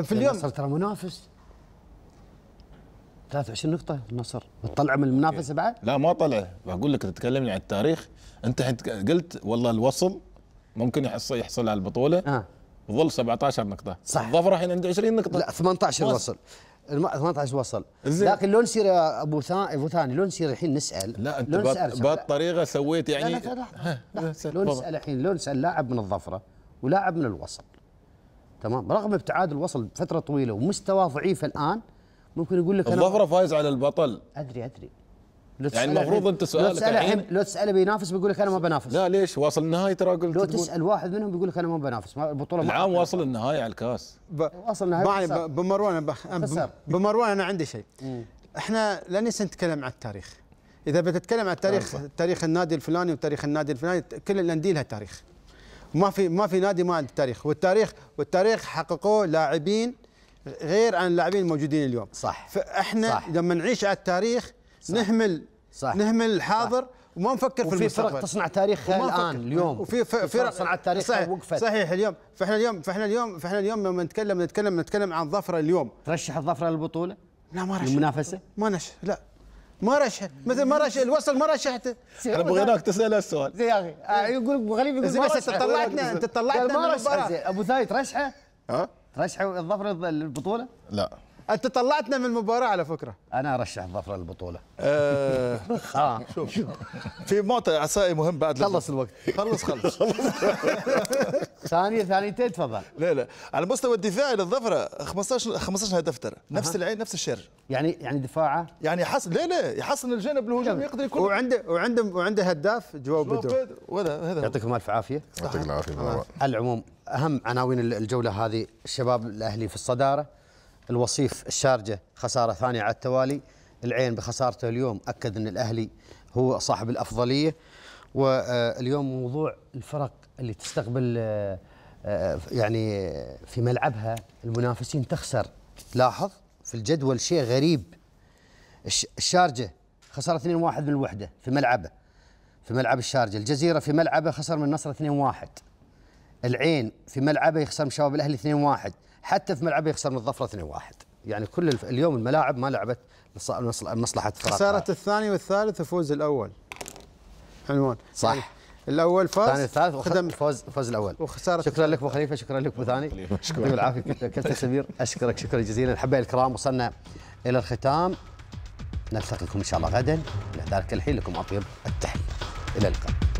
في اليوم النصر ترى منافس 23 نقطة النصر بتطلع من المنافسة إيه. بعد؟ لا ما طلع بقول لك تتكلمني عن التاريخ انت قلت والله الوصل ممكن يحصل يحصل على البطوله آه. ظل 17 نقطه صح الظفر الحين عنده 20 نقطه لا 18 وصل, 18 وصل زي. لكن لو نصير يا ابو ثاني ابو ثاني لو نصير الحين نسال لا انت بهالطريقه سويت يعني لا لا لا, لا, لا, لا لو نسال الحين لو نسال لاعب من الظفره ولاعب من الوصل تمام رغم ابتعاد الوصل فتره طويله ومستواه ضعيف الان ممكن يقول لك الظفره فايز على البطل ادري ادري يعني المفروض انت سؤالك لو تسأل الحين لو تساله بينافس بيقول لك انا ما بنافس لا ليش واصل النهائي ترى قلت لو تسال واحد منهم بيقول لك انا ما بنافس البطوله العام واصل النهائي على الكاس ب... واصل النهائي بمروان بم... بمروان انا عندي شيء احنا لن نتكلم عن التاريخ اذا بتتكلم عن التاريخ تاريخ النادي الفلاني وتاريخ النادي الفلاني كل الانديه لها تاريخ ما في ما في نادي ما عنده تاريخ والتاريخ والتاريخ حققوه لاعبين غير عن اللاعبين الموجودين اليوم صح فاحنا صح. لما نعيش على التاريخ صح. نهمل صح نهمل الحاضر صح. وما نفكر في المستقبل فرق تصنع تاريخها الان اليوم وفي فرق صنعت تاريخها صحيح وقفت صحيح اليوم فاحنا اليوم فاحنا اليوم فاحنا اليوم لما نتكلم نتكلم نتكلم عن ظفره اليوم ترشح الظفره للبطوله؟ لا ما رشح المنافسه؟ ما نشح لا ما رشح مثل ما رشح الوصل ما رشحته انا بغيناك تسال السؤال زي يا اخي آه، يقول ابو غريب يقول بس انت طلعتنا انت طلعتنا ابو ثايت رشحه؟ ها؟ رشحه الظفره للبطوله؟ لا انت طلعتنا من المباراه على فكره انا ارشح الظفره للبطوله آه, آه. شوف في معطى عصائي مهم بعد خلص الوقت خلص خلص ثانيه ثانيتين تفضل لا لا على المستوى الدفاعي للظفره 15 15 هدف ترى نفس العين نفس الشر يعني يعني دفاعه يعني حسن لا لا يحسن الجانب الهجومي يقدر يكون وعنده وعنده وعنده هداف جواب بدو هذا يعطيكم الف عافيه يعطيك العافيه على العموم اهم عناوين الجوله هذه الشباب الاهلي في الصداره الوصيف الشارجه خساره ثانيه على التوالي العين بخسارته اليوم اكد ان الاهلي هو صاحب الافضليه واليوم موضوع الفرق اللي تستقبل آه، آه، يعني في ملعبها المنافسين تخسر لاحظ في الجدول شيء غريب الشارجه خسر 2-1 من الوحده في ملعبه في ملعب الشارجه الجزيره في ملعبه خسر من النصر 2-1 العين في ملعبه يخسر من شباب الاهلي 2-1 حتى في ملعبه يخسر من الظفره 2-1 يعني كل اليوم الملاعب ما لعبت مصلحه خساره الثاني والثالث وفوز الاول عنوان صح يعني الاول فاز الثاني الثالث وخدم فوز فوز الاول وخساره شكرا لك ابو خليفه شكرا لك ابو ثاني شكرا يعطيك العافيه كابتن سمير اشكرك شكرا جزيلا الحبايب الكرام وصلنا الى الختام نلتقيكم ان شاء الله غدا الى ذلك الحين لكم اطيب التحيه الى اللقاء